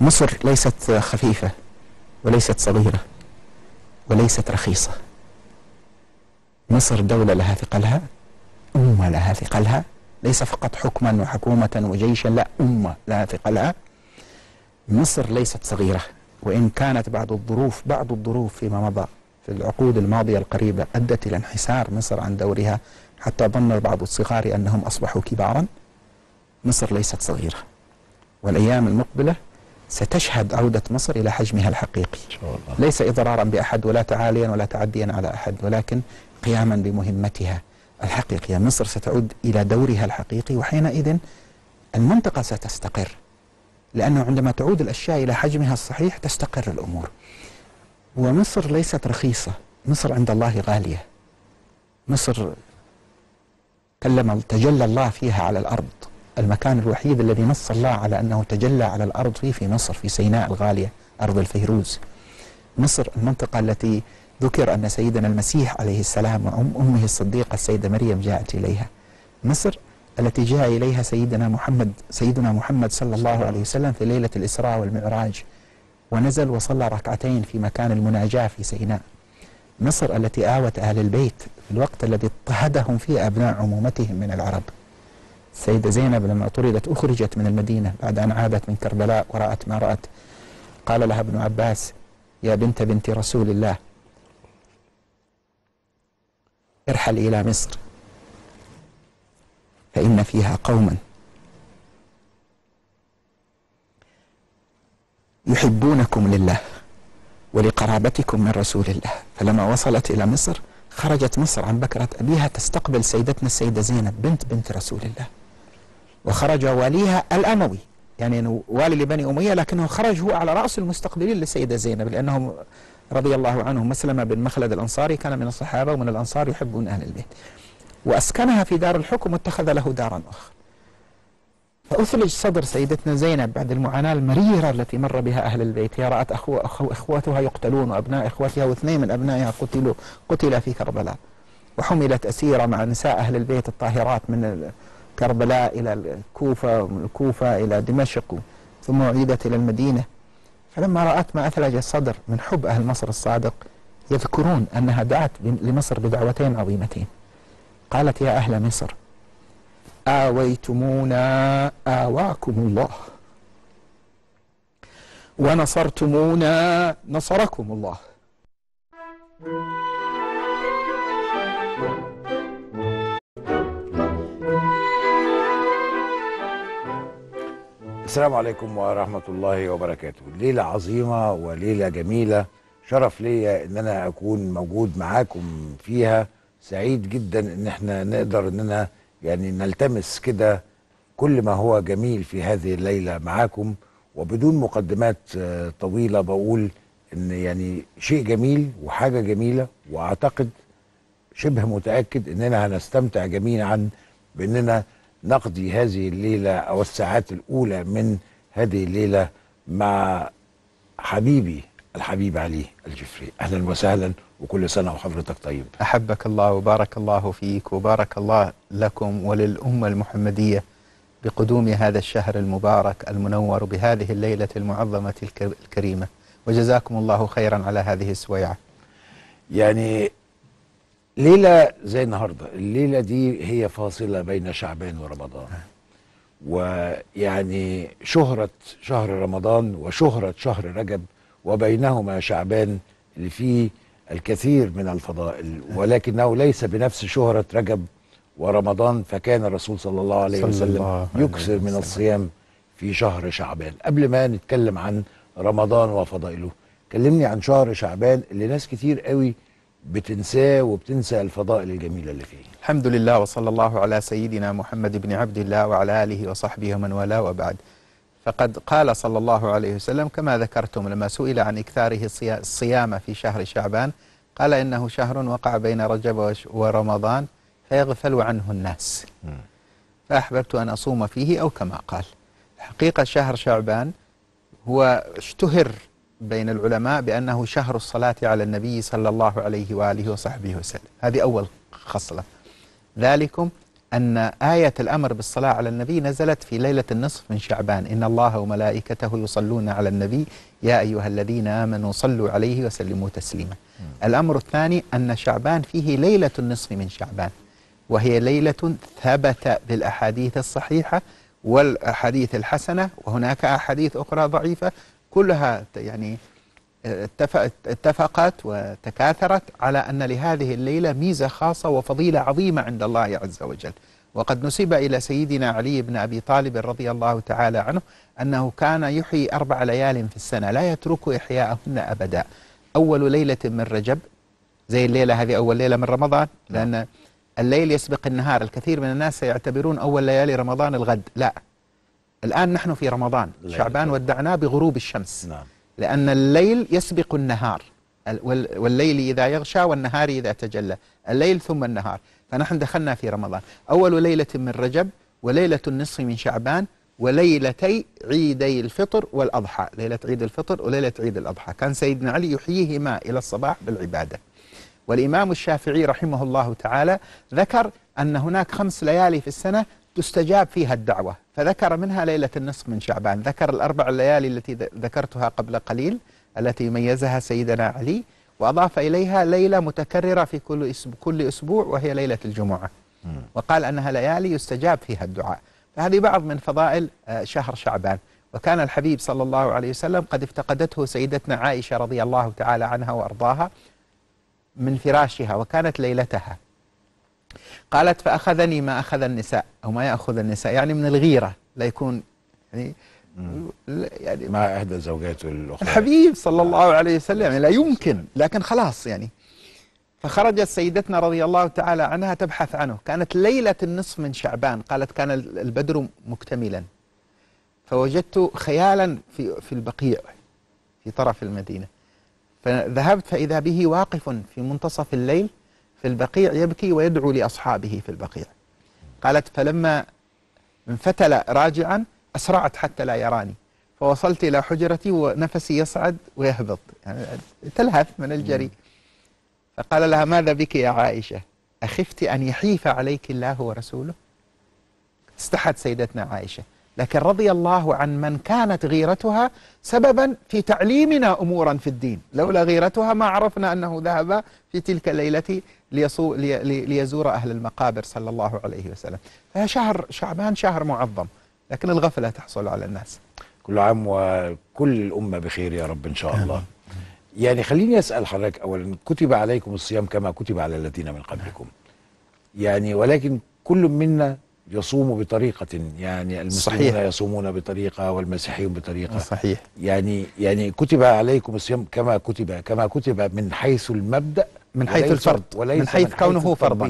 مصر ليست خفيفة وليست صغيرة وليست رخيصة مصر دولة لها ثقلها أمة لها ثقلها ليس فقط حكما وحكومة وجيشا لا أمة لها ثقلها مصر ليست صغيرة وإن كانت بعض الظروف بعض الظروف فيما مضى في العقود الماضية القريبة أدت إلى انحسار مصر عن دورها حتى ظن بعض الصغار أنهم أصبحوا كبارا مصر ليست صغيرة والأيام المقبلة ستشهد عودة مصر إلى حجمها الحقيقي ليس إضرارا بأحد ولا تعاليا ولا تعديا على أحد ولكن قياما بمهمتها الحقيقية مصر ستعود إلى دورها الحقيقي وحينئذ المنطقة ستستقر لأنه عندما تعود الأشياء إلى حجمها الصحيح تستقر الأمور ومصر ليست رخيصة مصر عند الله غالية مصر كلم تجلى الله فيها على الأرض المكان الوحيد الذي نص الله على أنه تجلى على الأرض فيه في مصر في سيناء الغالية أرض الفيروز مصر المنطقة التي ذكر أن سيدنا المسيح عليه السلام وأم أمه الصديقة السيدة مريم جاءت إليها مصر التي جاء إليها سيدنا محمد سيدنا محمد صلى الله عليه وسلم في ليلة الإسراء والمعراج ونزل وصلى ركعتين في مكان المناجاة في سيناء مصر التي آوت أهل البيت في الوقت الذي اضطهدهم فيه أبناء عمومتهم من العرب السيدة زينب لما طردت أخرجت من المدينة بعد أن عادت من كربلاء ورأت ما رأت قال لها ابن عباس يا بنت بنت رسول الله ارحل إلى مصر فإن فيها قوما يحبونكم لله ولقرابتكم من رسول الله فلما وصلت إلى مصر خرجت مصر عن بكرة أبيها تستقبل سيدتنا السيدة زينب بنت بنت رسول الله وخرج واليها الأموي يعني والي لبني أمية لكنه خرج هو على رأس المستقبلين للسيدة زينب لأنهم رضي الله عنهم مسلمة بن مخلد الأنصاري كان من الصحابة ومن الأنصار يحبون أهل البيت وأسكنها في دار الحكم واتخذ له دارا أخرى فأثلج صدر سيدتنا زينب بعد المعاناة المريرة التي مر بها أهل البيت هي رأت أخو أخو اخواتها يقتلون وأبناء اخواتها واثنين من أبنائها قتلوا قتل في كربلاء وحملت أسيرة مع نساء أهل البيت الطاهرات من كربلاء إلى الكوفة ومن الكوفة إلى دمشق ثم أعيدت إلى المدينة فلما رأت ما أثلج الصدر من حب أهل مصر الصادق يذكرون أنها دعت لمصر بدعوتين عظيمتين قالت يا أهل مصر آويتمونا آواكم الله ونصرتمونا نصركم الله السلام عليكم ورحمة الله وبركاته ليلة عظيمة وليلة جميلة شرف ليا ان انا اكون موجود معاكم فيها سعيد جدا ان احنا نقدر اننا يعني نلتمس كده كل ما هو جميل في هذه الليلة معاكم وبدون مقدمات آه، طويلة بقول ان يعني شيء جميل وحاجة جميلة واعتقد شبه متأكد اننا هنستمتع جميعا باننا نقضي هذه الليلة أو الساعات الأولى من هذه الليلة مع حبيبي الحبيب علي الجفري أهلا وسهلا وكل سنة وحضرتك طيب أحبك الله وبارك الله فيك وبارك الله لكم وللأمة المحمدية بقدوم هذا الشهر المبارك المنور بهذه الليلة المعظمة الكريمة وجزاكم الله خيرا على هذه السويعة يعني ليله زي النهارده الليله دي هي فاصله بين شعبان ورمضان ويعني شهرة شهر رمضان وشهرة شهر رجب وبينهما شعبان اللي فيه الكثير من الفضائل ولكنه ليس بنفس شهرة رجب ورمضان فكان الرسول صلى الله عليه وسلم يكثر من الصيام في شهر شعبان قبل ما نتكلم عن رمضان وفضائله كلمني عن شهر شعبان اللي ناس كتير قوي بتنساه وبتنسى الفضائل الجميله اللي فيه. الحمد لله وصلى الله على سيدنا محمد بن عبد الله وعلى اله وصحبه ومن والاه وبعد. فقد قال صلى الله عليه وسلم كما ذكرتم لما سئل عن اكثاره الصيام في شهر شعبان قال انه شهر وقع بين رجب ورمضان فيغفل عنه الناس. فاحببت ان اصوم فيه او كما قال. حقيقه شهر شعبان هو اشتهر بين العلماء بأنه شهر الصلاة على النبي صلى الله عليه وآله وصحبه وسلم هذه أول خصلة ذلكم أن آية الأمر بالصلاة على النبي نزلت في ليلة النصف من شعبان إن الله وملائكته يصلون على النبي يا أيها الذين آمنوا صلوا عليه وسلموا تسليما الأمر الثاني أن شعبان فيه ليلة النصف من شعبان وهي ليلة ثبت بالأحاديث الصحيحة والأحاديث الحسنة وهناك أحاديث أخرى ضعيفة كلها يعني آه، اتفقت وتكاثرت على أن لهذه الليلة ميزة خاصة وفضيلة عظيمة عند الله عز وجل وقد نسب إلى سيدنا علي بن أبي طالب رضي الله تعالى عنه أنه كان يحيي أربع ليال في السنة لا يترك إحياءهن أبدا أول ليلة من رجب زي الليلة هذه أول ليلة من رمضان نعم. لأن الليل يسبق النهار الكثير من الناس سيعتبرون أول ليالي رمضان الغد لا الآن نحن في رمضان شعبان ودعناه بغروب الشمس نعم. لأن الليل يسبق النهار والليل إذا يغشى والنهار إذا تجلى الليل ثم النهار فنحن دخلنا في رمضان أول ليلة من رجب وليلة النصف من شعبان وليلتي عيدي الفطر والأضحى ليلة عيد الفطر وليلة عيد الأضحى كان سيدنا علي يحييهما إلى الصباح بالعبادة والإمام الشافعي رحمه الله تعالى ذكر أن هناك خمس ليالي في السنة تستجاب فيها الدعوة فذكر منها ليلة النصف من شعبان ذكر الأربع الليالي التي ذكرتها قبل قليل التي ميزها سيدنا علي وأضاف إليها ليلة متكررة في كل كل أسبوع وهي ليلة الجمعة وقال أنها ليالي يستجاب فيها الدعاء فهذه بعض من فضائل آه، شهر شعبان وكان الحبيب صلى الله عليه وسلم قد افتقدته سيدتنا عائشة رضي الله تعالى عنها وأرضاها من فراشها وكانت ليلتها قالت فأخذني ما أخذ النساء أو ما يأخذ النساء يعني من الغيرة لا يكون يعني يعني مع إحدى زوجاته الأخرى الحبيب صلى الله عليه وسلم يعني لا يمكن لكن خلاص يعني فخرجت سيدتنا رضي الله تعالى عنها تبحث عنه كانت ليلة النصف من شعبان قالت كان البدر مكتملا فوجدت خيالا في, في البقيع في طرف المدينة فذهبت فإذا به واقف في منتصف الليل في البقيع يبكي ويدعو لأصحابه في البقيع قالت فلما انفتل راجعا أسرعت حتى لا يراني فوصلت إلى حجرتي ونفسي يصعد ويهبط يعني تلهث من الجري فقال لها ماذا بك يا عائشة أخفت أن يحيف عليك الله ورسوله استحت سيدتنا عائشة لكن رضي الله عن من كانت غيرتها سببا في تعليمنا أمورا في الدين لولا غيرتها ما عرفنا أنه ذهب في تلك الليلة ليصو ليزور أهل المقابر صلى الله عليه وسلم فشهر شعبان شهر معظم لكن الغفلة تحصل على الناس كل عام وكل الأمة بخير يا رب إن شاء الله يعني خليني أسأل حضرتك أولا كتب عليكم الصيام كما كتب على الذين من قبلكم يعني ولكن كل منا يصوم بطريقة يعني المسلمون صحيح. يصومون بطريقة والمسيحيون بطريقة آه، صحيح يعني يعني كتب عليكم الصيام كما كتب كما كتب من حيث المبدأ من حيث الفرض وليس من حيث كونه فرضا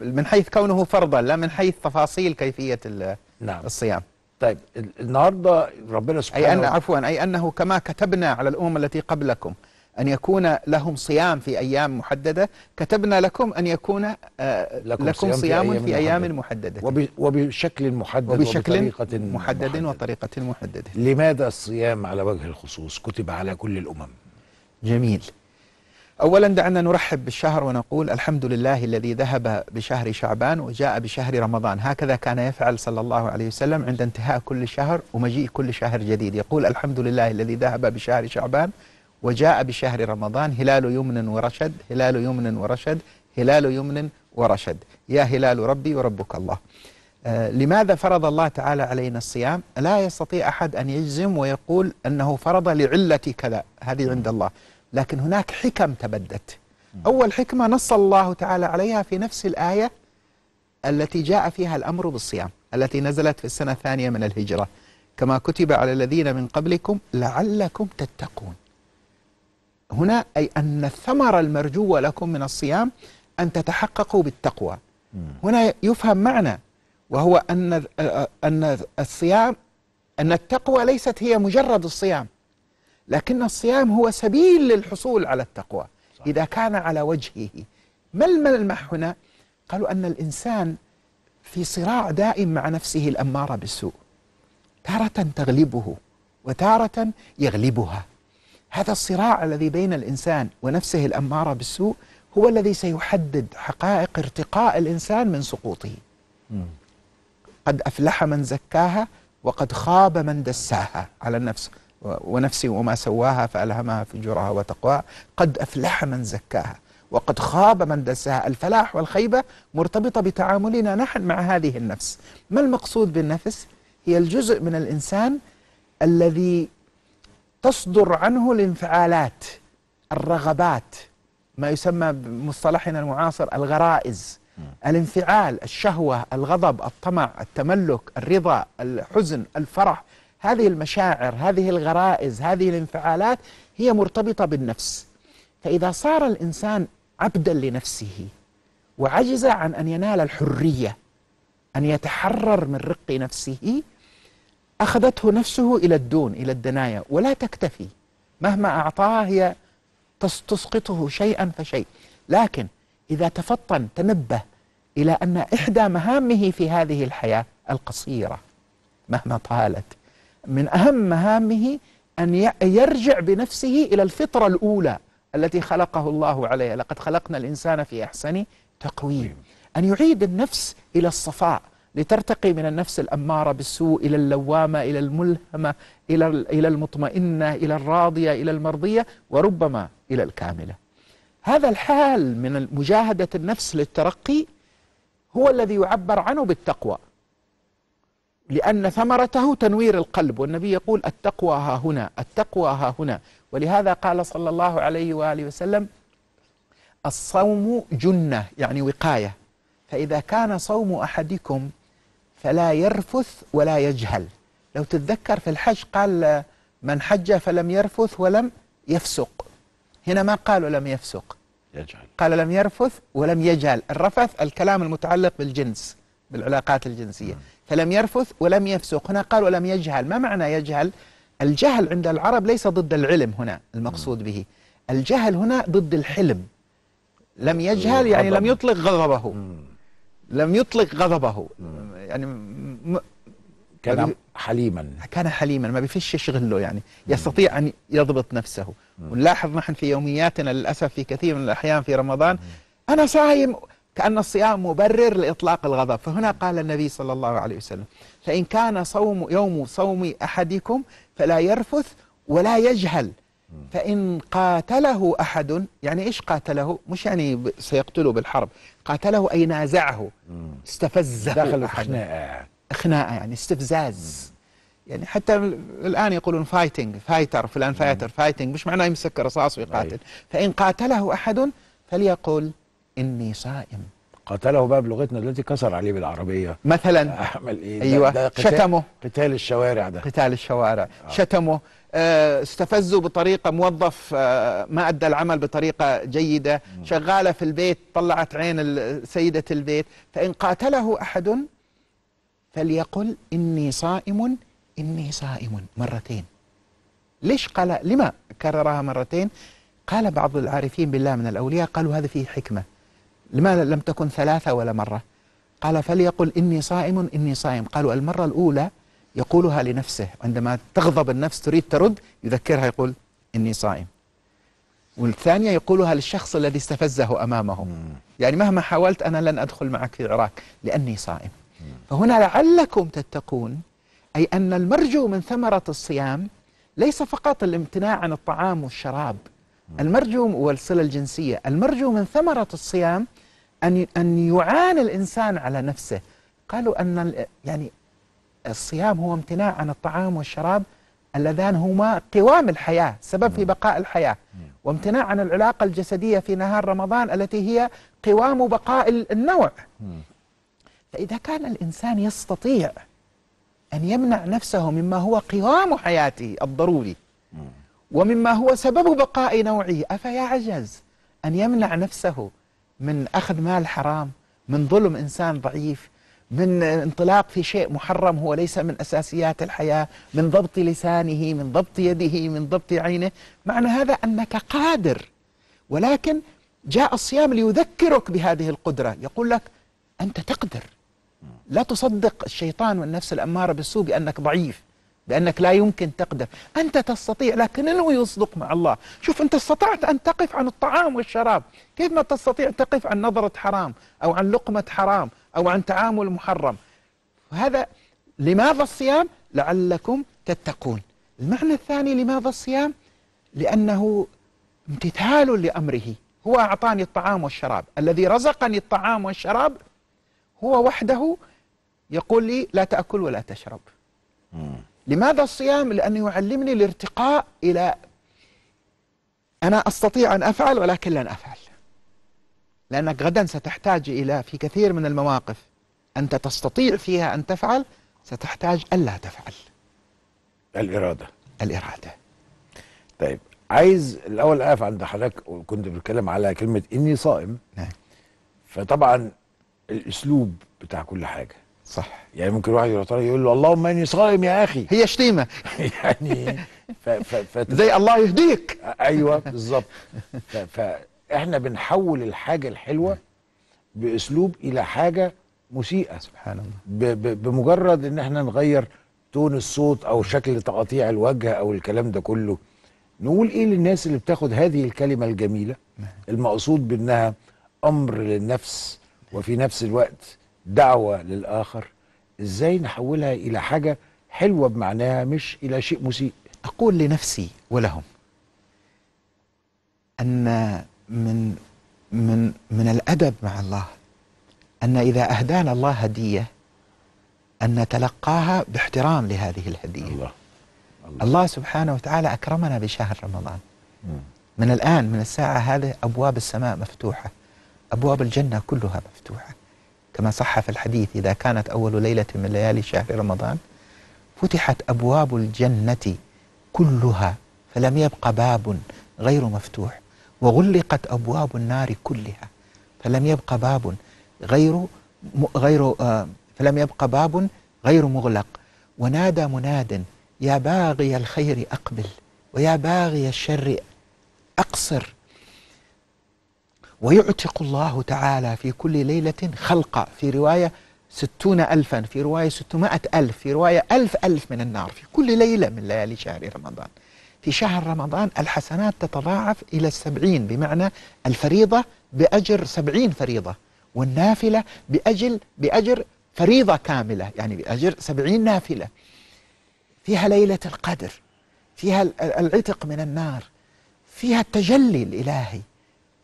من حيث كونه فرضا لا من حيث تفاصيل كيفية نعم. الصيام طيب النهارده ربنا سبحانه أي أن عفوا أي أنه كما كتبنا على الأمم التي قبلكم أن يكون لهم صيام في أيام محددة كتبنا لكم أن يكون آه لكم, لكم صيام, صيام في أيام, في أيام محددة, محددة وبشكل محدد وبشكل وبطريقة محدد, محدد وطريقة محددة لماذا الصيام على وجه الخصوص كتب على كل الأمم؟ جميل أولا دعنا نرحب بالشهر ونقول الحمد لله الذي ذهب بشهر شعبان وجاء بشهر رمضان هكذا كان يفعل صلى الله عليه وسلم عند انتهاء كل شهر ومجيء كل شهر جديد يقول الحمد لله الذي ذهب بشهر شعبان وجاء بشهر رمضان هلال يمن ورشد هلال يمن ورشد هلال يمن ورشد يا هلال ربي وربك الله آه لماذا فرض الله تعالى علينا الصيام لا يستطيع أحد أن يجزم ويقول أنه فرض لعلة كذا هذه عند الله لكن هناك حكم تبدت أول حكمة نص الله تعالى عليها في نفس الآية التي جاء فيها الأمر بالصيام التي نزلت في السنة الثانية من الهجرة كما كتب على الذين من قبلكم لعلكم تتقون هنا أي أن الثمرة المرجوة لكم من الصيام أن تتحققوا بالتقوى هنا يفهم معنى وهو أن أن الصيام أن التقوى ليست هي مجرد الصيام لكن الصيام هو سبيل للحصول على التقوى صح. إذا كان على وجهه ما الملمح هنا قالوا أن الإنسان في صراع دائم مع نفسه الأمارة بالسوء تارة تغلبه وتارة يغلبها هذا الصراع الذي بين الإنسان ونفسه الأمارة بالسوء هو الذي سيحدد حقائق ارتقاء الإنسان من سقوطه م. قد أفلح من زكاها وقد خاب من دساها على النفس ونفسي وما سواها فألهمها فجورها وتقواها قد أفلح من زكاها وقد خاب من دساها الفلاح والخيبة مرتبطة بتعاملنا نحن مع هذه النفس ما المقصود بالنفس؟ هي الجزء من الإنسان الذي تصدر عنه الانفعالات الرغبات ما يسمى بمصطلحنا المعاصر الغرائز الانفعال الشهوة الغضب الطمع التملك الرضا الحزن الفرح هذه المشاعر هذه الغرائز هذه الانفعالات هي مرتبطة بالنفس فإذا صار الإنسان عبدا لنفسه وعجز عن أن ينال الحرية أن يتحرر من رق نفسه أخذته نفسه إلى الدون إلى الدناية ولا تكتفي مهما أعطاها هي تسقطه شيئا فشيء لكن إذا تفطن تنبه إلى أن إحدى مهامه في هذه الحياة القصيرة مهما طالت من أهم مهامه أن يرجع بنفسه إلى الفطرة الأولى التي خلقه الله عليها لقد خلقنا الإنسان في أحسن تقويم أن يعيد النفس إلى الصفاء لترتقي من النفس الأمارة بالسوء إلى اللوامة إلى الملهمة إلى إلى المطمئنة إلى الراضية إلى المرضية وربما إلى الكاملة هذا الحال من مجاهدة النفس للترقي هو الذي يعبر عنه بالتقوى لأن ثمرته تنوير القلب والنبي يقول التقوى ها هنا التقوى ها هنا ولهذا قال صلى الله عليه وآله وسلم الصوم جنة يعني وقاية فإذا كان صوم أحدكم فلا يرفث ولا يجهل لو تتذكر في الحج قال من حج فلم يرفث ولم يفسق هنا ما قالوا لم يفسق يجهل قال لم يرفث ولم يجهل الرفث الكلام المتعلق بالجنس بالعلاقات الجنسية نعم. فلم يرفث ولم يفسق هنا قال ولم يجهل ما معنى يجهل الجهل عند العرب ليس ضد العلم هنا المقصود به الجهل هنا ضد الحلم لم يجهل يعني لم يطلق غضبه لم يطلق غضبه يعني كان يعني حليما كان حليما ما بيفش شغله يعني يستطيع أن يضبط نفسه ونلاحظ نحن في يومياتنا للأسف في كثير من الأحيان في رمضان أنا صايم كأن الصيام مبرر لإطلاق الغضب فهنا قال النبي صلى الله عليه وسلم فإن كان صوم يوم صوم أحدكم فلا يرفث ولا يجهل فإن قاتله أحد يعني إيش قاتله مش يعني سيقتله بالحرب قاتله أي نازعه استفزه داخل الحرب إخناء يعني استفزاز يعني حتى الآن يقولون فايتنج فايتر فلان فايتر فايتنج مش معناه يمسك رصاص ويقاتل فإن قاتله أحد فليقول اني صائم قتله بقى بلغتنا دلوقتي كسر عليه بالعربيه مثلا اعمل ايه ايوه ده ده قتال شتمه قتال الشوارع ده قتال الشوارع آه. شتمه آه استفزه بطريقه موظف آه ما ادى العمل بطريقه جيده م. شغاله في البيت طلعت عين سيده البيت فان قاتله احد فليقل اني صائم اني صائم مرتين ليش قال لما كررها مرتين قال بعض العارفين بالله من الاولياء قالوا هذا فيه حكمه لماذا لم تكن ثلاثة ولا مرة قال فليقل إني صائم إني صائم قالوا المرة الأولى يقولها لنفسه عندما تغضب النفس تريد ترد يذكرها يقول إني صائم والثانية يقولها للشخص الذي استفزه أمامه يعني مهما حاولت أنا لن أدخل معك في العراق لأني صائم فهنا لعلكم تتقون أي أن المرجو من ثمرة الصيام ليس فقط الامتناع عن الطعام والشراب المرجو والصلة الجنسية المرجو من ثمرة الصيام أن أن يعاني الإنسان على نفسه قالوا أن يعني الصيام هو امتناع عن الطعام والشراب اللذان هما قوام الحياة سبب في نعم. بقاء الحياة نعم. وامتناع عن العلاقة الجسدية في نهار رمضان التي هي قوام بقاء النوع نعم. فإذا كان الإنسان يستطيع أن يمنع نفسه مما هو قوام حياته الضروري ومما هو سبب بقاء نوعه أفيعجز أن يمنع نفسه من أخذ مال حرام من ظلم إنسان ضعيف من انطلاق في شيء محرم هو ليس من أساسيات الحياة من ضبط لسانه من ضبط يده من ضبط عينه معنى هذا أنك قادر ولكن جاء الصيام ليذكرك بهذه القدرة يقول لك أنت تقدر لا تصدق الشيطان والنفس الأمارة بالسوء بأنك ضعيف بأنك لا يمكن تقدر أنت تستطيع لكن أنه يصدق مع الله شوف أنت استطعت أن تقف عن الطعام والشراب كيف ما تستطيع تقف عن نظرة حرام أو عن لقمة حرام أو عن تعامل محرم هذا لماذا الصيام لعلكم تتقون المعنى الثاني لماذا الصيام لأنه امتثال لأمره هو أعطاني الطعام والشراب الذي رزقني الطعام والشراب هو وحده يقول لي لا تأكل ولا تشرب لماذا الصيام؟ لأنه يعلمني الارتقاء إلى أنا أستطيع أن أفعل ولكن لن أفعل لأنك غدا ستحتاج إلى في كثير من المواقف أنت تستطيع فيها أن تفعل ستحتاج ألا تفعل الإرادة الإرادة طيب عايز الأول أقف عند حضرتك وكنت بتكلم على كلمة إني صائم نعم فطبعا الأسلوب بتاع كل حاجة صح يعني ممكن واحد يقول له اللهم اني صائم يا اخي هي شتيمه يعني ف ف ف زي الله يهديك ايوه بالظبط فاحنا بنحول الحاجه الحلوه باسلوب الى حاجه مسيئه سبحان الله بمجرد ان احنا نغير تون الصوت او شكل تقاطيع الوجه او الكلام ده كله نقول ايه للناس اللي بتاخد هذه الكلمه الجميله نعم. المقصود بانها امر للنفس وفي نفس الوقت دعوه للاخر ازاي نحولها الى حاجه حلوه بمعناها مش الى شيء مسيء اقول لنفسي ولهم ان من من من الادب مع الله ان اذا اهدانا الله هديه ان نتلقاها باحترام لهذه الهديه الله الله, الله سبحانه وتعالى اكرمنا بشهر رمضان م. من الان من الساعه هذه ابواب السماء مفتوحه ابواب الجنه كلها مفتوحه كما صح في الحديث إذا كانت أول ليلة من ليالي شهر رمضان فتحت أبواب الجنة كلها فلم يبقى باب غير مفتوح وغلقت أبواب النار كلها فلم يبقى باب غير غير آه، فلم يبقى باب غير مغلق ونادى مناد يا باغي الخير أقبل ويا باغي الشر أقصر ويعتق الله تعالى في كل ليلة خلقا في رواية ستون ألفا في رواية ستمائة ألف في رواية ألف ألف من النار في كل ليلة من ليالي شهر رمضان في شهر رمضان الحسنات تتضاعف إلى السبعين بمعنى الفريضة بأجر سبعين فريضة والنافلة بأجل بأجر فريضة كاملة يعني بأجر سبعين نافلة فيها ليلة القدر فيها العتق من النار فيها التجلي الإلهي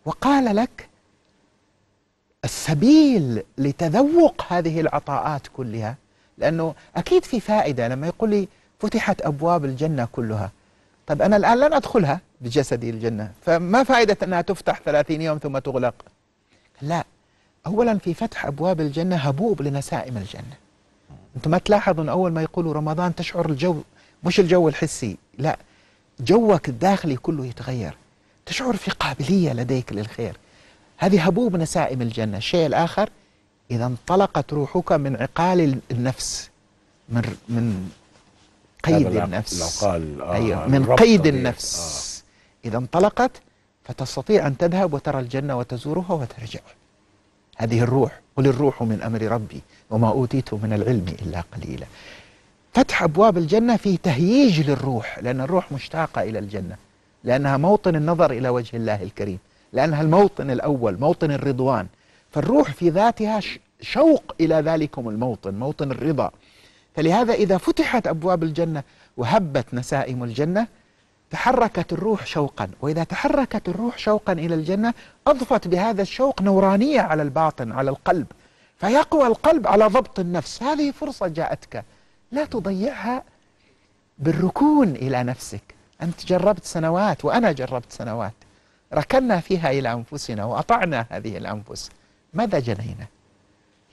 وقال لك السبيل لتذوق هذه العطاءات كلها لأنه أكيد في فائدة لما يقول لي فتحت أبواب الجنة كلها طيب أنا الآن لن أدخلها بجسدي الجنة فما فائدة أنها تفتح ثلاثين يوم ثم تغلق لا أولا في فتح أبواب الجنة هبوب لنسائم الجنة أنتم ما تلاحظون أول ما يقولوا رمضان تشعر الجو مش الجو الحسي لا جوك الداخلي كله يتغير تشعر في قابلية لديك للخير هذه هبوب نسائم الجنة الشيء الآخر إذا انطلقت روحك من عقال النفس من من قيد النفس آه، أيوه من قيد النفس آه. إذا انطلقت فتستطيع أن تذهب وترى الجنة وتزورها وترجع هذه الروح قل الروح من أمر ربي وما أوتيت من العلم إلا قليلا فتح أبواب الجنة فيه تهييج للروح لأن الروح مشتاقة إلى الجنة لأنها موطن النظر إلى وجه الله الكريم لأنها الموطن الأول موطن الرضوان فالروح في ذاتها شوق إلى ذلكم الموطن موطن الرضا فلهذا إذا فتحت أبواب الجنة وهبت نسائم الجنة تحركت الروح شوقا وإذا تحركت الروح شوقا إلى الجنة أضفت بهذا الشوق نورانية على الباطن على القلب فيقوى القلب على ضبط النفس هذه فرصة جاءتك لا تضيعها بالركون إلى نفسك أنت جربت سنوات وأنا جربت سنوات ركنا فيها إلى أنفسنا وأطعنا هذه الأنفس ماذا جنينا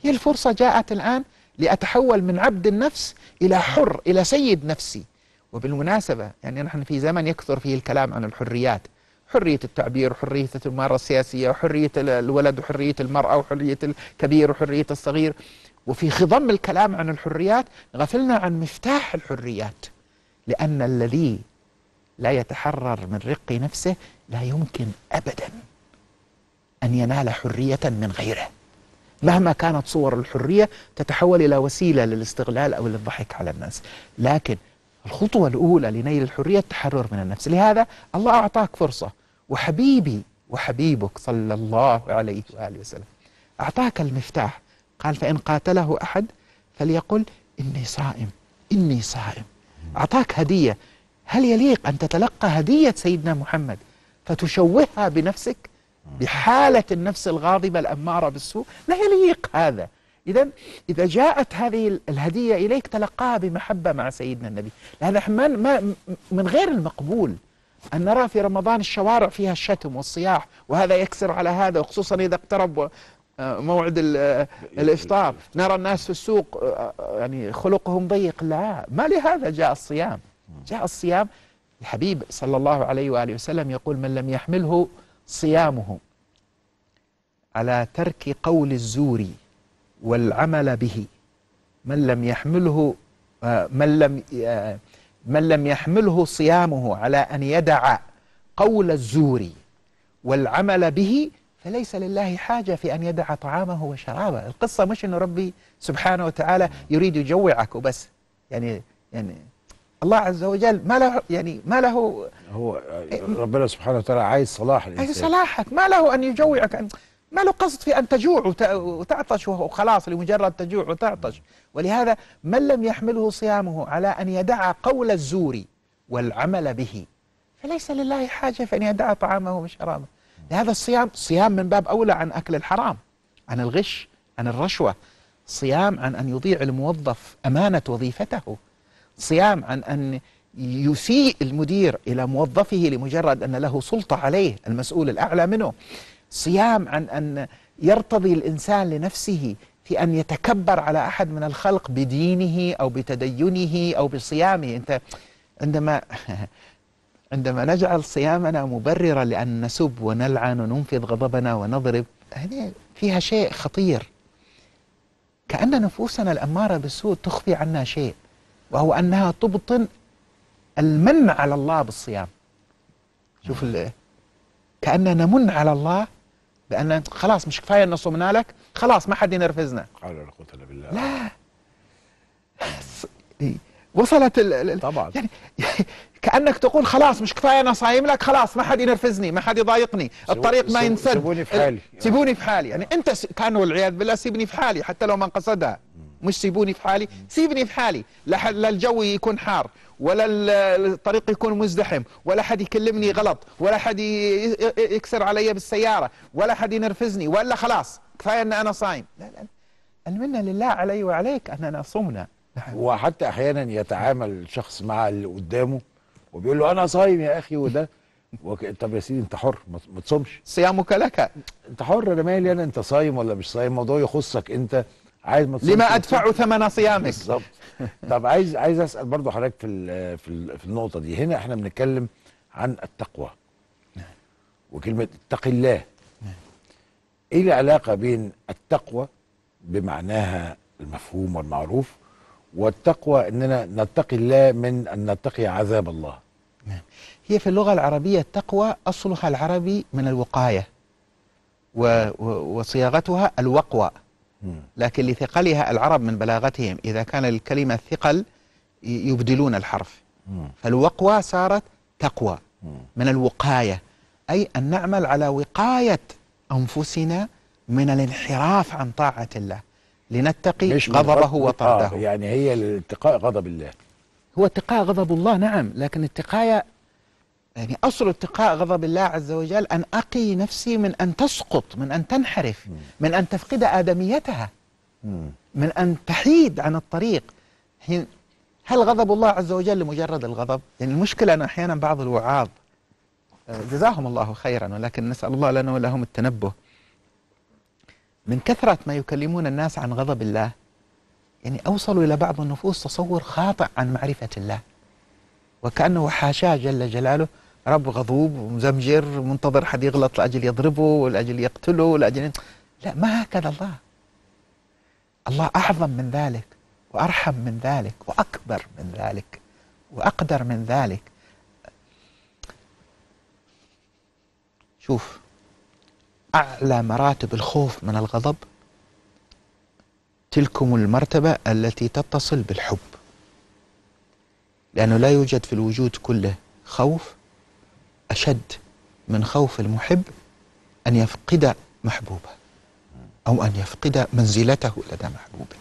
هي الفرصة جاءت الآن لأتحول من عبد النفس إلى حر إلى سيد نفسي وبالمناسبة يعني نحن في زمن يكثر فيه الكلام عن الحريات حرية التعبير وحرية الممارسة السياسية وحرية الولد وحرية المرأة وحرية الكبير وحرية الصغير وفي خضم الكلام عن الحريات غفلنا عن مفتاح الحريات لأن الذي لا يتحرر من رق نفسه لا يمكن أبدا أن ينال حرية من غيره مهما كانت صور الحرية تتحول إلى وسيلة للاستغلال أو للضحك على الناس لكن الخطوة الأولى لنيل الحرية التحرر من النفس لهذا الله أعطاك فرصة وحبيبي وحبيبك صلى الله عليه وآله وسلم أعطاك المفتاح قال فإن قاتله أحد فليقل إني صائم إني صائم أعطاك هدية هل يليق أن تتلقى هدية سيدنا محمد فتشوهها بنفسك بحالة النفس الغاضبة الأمارة بالسوء لا يليق هذا إذا إذا جاءت هذه الهدية إليك تلقاها بمحبة مع سيدنا النبي لأن ما من غير المقبول أن نرى في رمضان الشوارع فيها الشتم والصياح وهذا يكسر على هذا وخصوصا إذا اقترب آه، موعد الإفطار نرى الناس في السوق آه، يعني خلقهم ضيق لا ما لهذا جاء الصيام جاء الصيام الحبيب صلى الله عليه وآله وسلم يقول من لم يحمله صيامه على ترك قول الزور والعمل به من لم يحمله من لم من لم يحمله صيامه على أن يدع قول الزور والعمل به فليس لله حاجة في أن يدع طعامه وشرابه القصة مش أن ربي سبحانه وتعالى يريد يجوعك وبس يعني يعني الله عز وجل ما له يعني ما له هو ربنا سبحانه وتعالى عايز صلاح الانسان عايز صلاحك ما له ان يجوعك أن ما له قصد في ان تجوع وتعطش وخلاص لمجرد تجوع وتعطش ولهذا من لم يحمله صيامه على ان يدع قول الزور والعمل به فليس لله حاجه في ان يدع طعامه وشرابه لهذا الصيام صيام من باب اولى عن اكل الحرام عن الغش عن الرشوه صيام عن ان يضيع الموظف امانه وظيفته صيام عن أن يسيء المدير إلى موظفه لمجرد أن له سلطة عليه المسؤول الأعلى منه صيام عن أن يرتضي الإنسان لنفسه في أن يتكبر على أحد من الخلق بدينه أو بتدينه أو بصيامه أنت عندما عندما نجعل صيامنا مبررا لأن نسب ونلعن وننفذ غضبنا ونضرب هذه فيها شيء خطير كأن نفوسنا الأمارة بالسوء تخفي عنا شيء وهو أنها تبطن المن على الله بالصيام شوف كأننا نمن على الله بأن خلاص مش كفاية أن صمنا لك خلاص ما حد ينرفزنا قال لا قوة إلا بالله لا وصلت الـ طبعا يعني كانك تقول خلاص مش كفايه انا صايم لك خلاص ما حد ينرفزني ما حد يضايقني الطريق ما ينسد سيبوني في حالي سيبوني في حالي يعني انت كانوا والعياذ بالله سيبني في حالي حتى لو من قصدها مش سيبوني في حالي سيبني في حالي لا الجو يكون حار ولا الطريق يكون مزدحم ولا حد يكلمني غلط ولا حد يكسر علي بالسيارة ولا حد ينرفزني ولا خلاص كفاية أن أنا صايم لا لا المنة لله علي وعليك أننا صمنا نعم. وحتى أحيانا يتعامل الشخص مع اللي قدامه وبيقول له أنا صايم يا أخي وده وك... طب يا سيدي انت حر ما تصومش صيامك لك انت حر انا مالي انا انت صايم ولا مش صايم الموضوع يخصك انت عايز ما لما ادفع ثمن صيامك بالظبط طب عايز عايز اسال برضو حضرتك في في النقطه دي هنا احنا بنتكلم عن التقوى وكلمه اتق الله ايه العلاقه بين التقوى بمعناها المفهوم والمعروف والتقوى اننا نتقي الله من ان نتقي عذاب الله نعم هي في اللغه العربيه التقوى اصلها العربي من الوقايه و... و... وصياغتها الوقوى لكن لثقلها العرب من بلاغتهم إذا كان الكلمة ثقل يبدلون الحرف فالوقوى صارت تقوى من الوقاية أي أن نعمل على وقاية أنفسنا من الانحراف عن طاعة الله لنتقي غضبه وطرده يعني هي الاتقاء غضب الله هو اتقاء غضب الله نعم لكن اتقاية يعني أصل اتقاء غضب الله عز وجل أن أقي نفسي من أن تسقط من أن تنحرف من أن تفقد آدميتها من أن تحيد عن الطريق حين هل غضب الله عز وجل لمجرد الغضب؟ يعني المشكلة أن أحيانا بعض الوعاظ آه، جزاهم الله خيرا ولكن نسأل الله لنا ولهم التنبه من كثرة ما يكلمون الناس عن غضب الله يعني أوصلوا إلى بعض النفوس تصور خاطئ عن معرفة الله وكأنه حاشاه جل جلاله رب غضوب ومزمجر منتظر حد يغلط لأجل يضربه ولأجل يقتله ولأجل لا ما هكذا الله الله أعظم من ذلك وأرحم من ذلك وأكبر من ذلك وأقدر من ذلك شوف أعلى مراتب الخوف من الغضب تلكم المرتبة التي تتصل بالحب لأنه لا يوجد في الوجود كله خوف أشد من خوف المحب أن يفقد محبوبه أو أن يفقد منزلته لدى محبوبه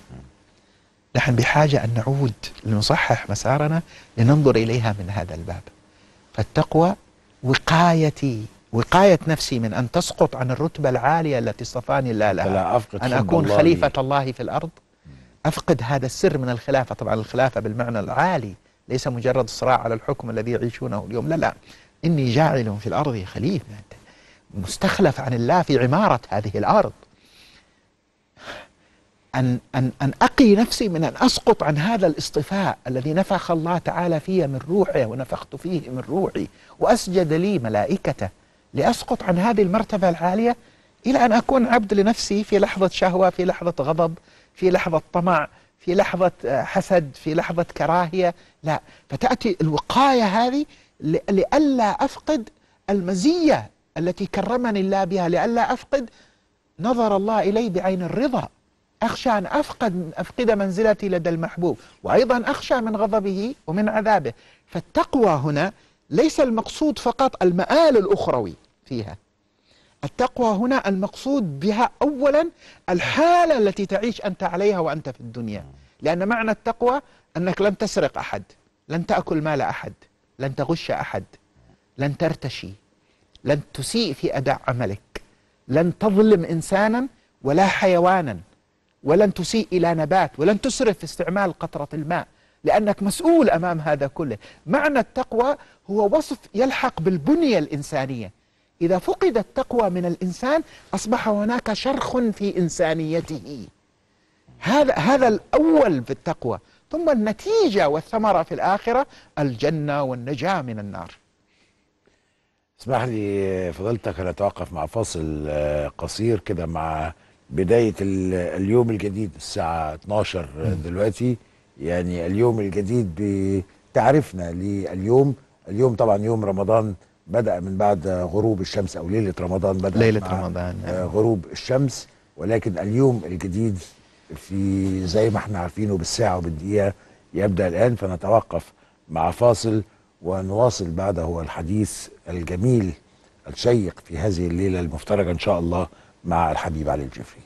نحن بحاجة أن نعود لنصحح مسارنا لننظر إليها من هذا الباب فالتقوى وقايتي وقاية نفسي من أن تسقط عن الرتبة العالية التي اصطفاني الله لها أفقد أن أكون الله خليفة الله في الأرض أفقد هذا السر من الخلافة طبعا الخلافة بالمعنى العالي ليس مجرد صراع على الحكم الذي يعيشونه اليوم لا لا إني جاعل في الأرض خليفة مستخلف عن الله في عمارة هذه الأرض أن, أن, أن أقي نفسي من أن أسقط عن هذا الاصطفاء الذي نفخ الله تعالى فيه من روحه ونفخت فيه من روحي وأسجد لي ملائكته لأسقط عن هذه المرتبة العالية إلى أن أكون عبد لنفسي في لحظة شهوة في لحظة غضب في لحظة طمع في لحظة حسد في لحظة كراهية لا فتأتي الوقاية هذه لئلا أفقد المزية التي كرمني الله بها لئلا أفقد نظر الله إلي بعين الرضا أخشى أن أفقد, أفقد منزلتي لدى المحبوب وأيضا أخشى من غضبه ومن عذابه فالتقوى هنا ليس المقصود فقط المآل الأخروي فيها التقوى هنا المقصود بها أولا الحالة التي تعيش أنت عليها وأنت في الدنيا لأن معنى التقوى أنك لن تسرق أحد لن تأكل مال أحد لن تغش أحد لن ترتشي لن تسيء في أداء عملك لن تظلم إنسانا ولا حيوانا ولن تسيء إلى نبات ولن تسرف في استعمال قطرة الماء لأنك مسؤول أمام هذا كله معنى التقوى هو وصف يلحق بالبنية الإنسانية إذا فقد التقوى من الإنسان أصبح هناك شرخ في إنسانيته هذا هذا الأول في التقوى ثم النتيجة والثمرة في الآخرة الجنة والنجاة من النار اسمح لي فضلتك أن أتوقف مع فاصل آه، قصير كده مع بداية اليوم الجديد الساعة 12 دلوقتي يعني اليوم الجديد بتعرفنا لليوم اليوم طبعا يوم رمضان بدأ من بعد غروب الشمس أو ليلة رمضان بدأ ليلة رمضان آه، نعم. غروب الشمس ولكن اليوم الجديد في زي ما احنا عارفينه بالساعة وبالدقيقة يبدأ الآن فنتوقف مع فاصل ونواصل بعده الحديث الجميل الشيق في هذه الليلة المفترجة إن شاء الله مع الحبيب علي الجفري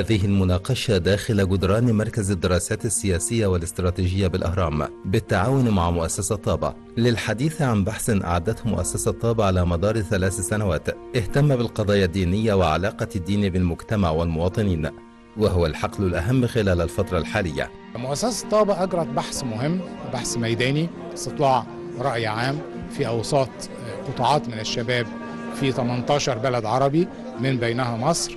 هذه المناقشة داخل جدران مركز الدراسات السياسية والاستراتيجية بالأهرام بالتعاون مع مؤسسة طابة للحديث عن بحث أعدته مؤسسة طابة على مدار ثلاث سنوات اهتم بالقضايا الدينية وعلاقة الدين بالمجتمع والمواطنين وهو الحقل الأهم خلال الفترة الحالية مؤسسة طابة أجرت بحث مهم بحث ميداني استطلاع رأي عام في أوساط قطاعات من الشباب في 18 بلد عربي من بينها مصر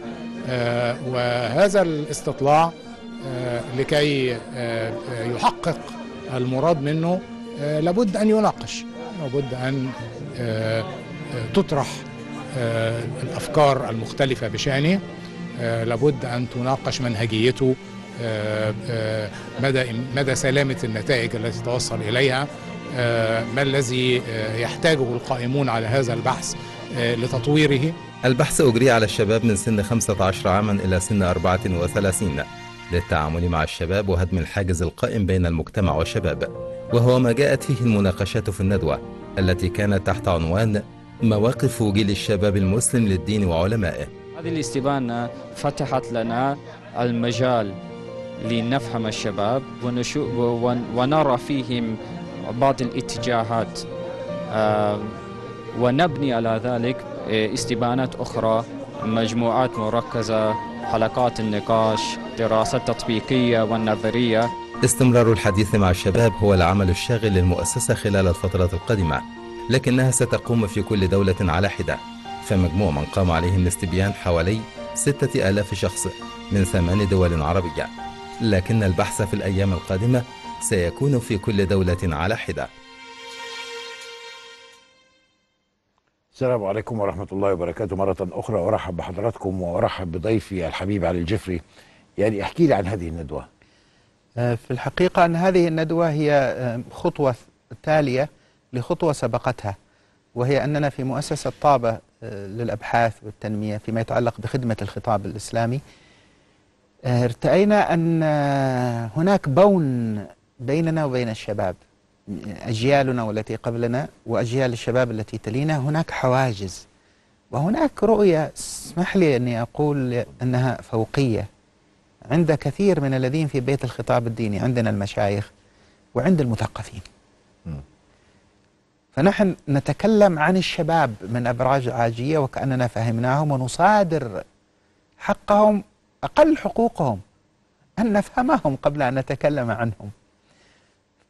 آه، وهذا الاستطلاع آه، لكي آه، يحقق المراد منه لابد أن يناقش لابد أن تطرح الأفكار المختلفة بشأنه لابد أن تناقش منهجيته مدى مدى سلامة النتائج التي توصل إليها ما الذي يحتاجه القائمون على هذا البحث لتطويره البحث أجري على الشباب من سن 15 عاما إلى سن 34 للتعامل مع الشباب وهدم الحاجز القائم بين المجتمع والشباب وهو ما جاءت فيه المناقشات في الندوة التي كانت تحت عنوان مواقف جيل الشباب المسلم للدين وعلمائه هذه الاستبانة فتحت لنا المجال لنفهم الشباب ونرى فيهم بعض الاتجاهات آه، ونبني على ذلك استبانات أخرى مجموعات مركزة حلقات النقاش دراسات تطبيقية والنظرية استمرار الحديث مع الشباب هو العمل الشاغل للمؤسسة خلال الفترة القادمة لكنها ستقوم في كل دولة على حدة فمجموع من قام عليه الاستبيان حوالي ستة آلاف شخص من ثمان دول عربية لكن البحث في الأيام القادمة سيكون في كل دولة على حدة السلام عليكم ورحمة الله وبركاته مرة أخرى أرحب بحضراتكم وأرحب بضيفي الحبيب علي الجفري يعني احكي لي عن هذه الندوة آه، في الحقيقة أن هذه الندوة هي آه، خطوة تالية لخطوة سبقتها وهي أننا في مؤسسة طابة آه، للأبحاث والتنمية فيما يتعلق بخدمة الخطاب الإسلامي ارتأينا أن هناك بون بيننا وبين الشباب أجيالنا والتي قبلنا وأجيال الشباب التي تلينا هناك حواجز وهناك رؤية اسمح لي أني أقول أنها فوقية عند كثير من الذين في بيت الخطاب الديني عندنا المشايخ وعند المثقفين فنحن نتكلم عن الشباب من أبراج عاجية وكأننا فهمناهم ونصادر حقهم أقل حقوقهم أن نفهمهم قبل أن نتكلم عنهم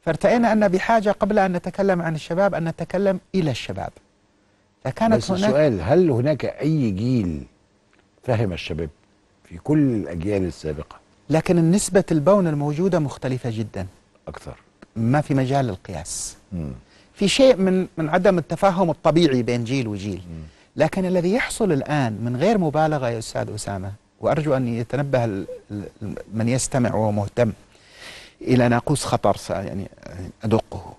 فارتئينا أن بحاجة قبل أن نتكلم عن الشباب أن نتكلم إلى الشباب فكانت بس هناك السؤال هل هناك أي جيل فهم الشباب في كل الأجيال السابقة لكن نسبة البون الموجودة مختلفة جدا أكثر ما في مجال للقياس في شيء من من عدم التفاهم الطبيعي بين جيل وجيل م. لكن الذي يحصل الآن من غير مبالغة يا أستاذ أسامة وأرجو أن يتنبه من يستمع وهو مهتم إلى ناقوس خطر يعني أدقه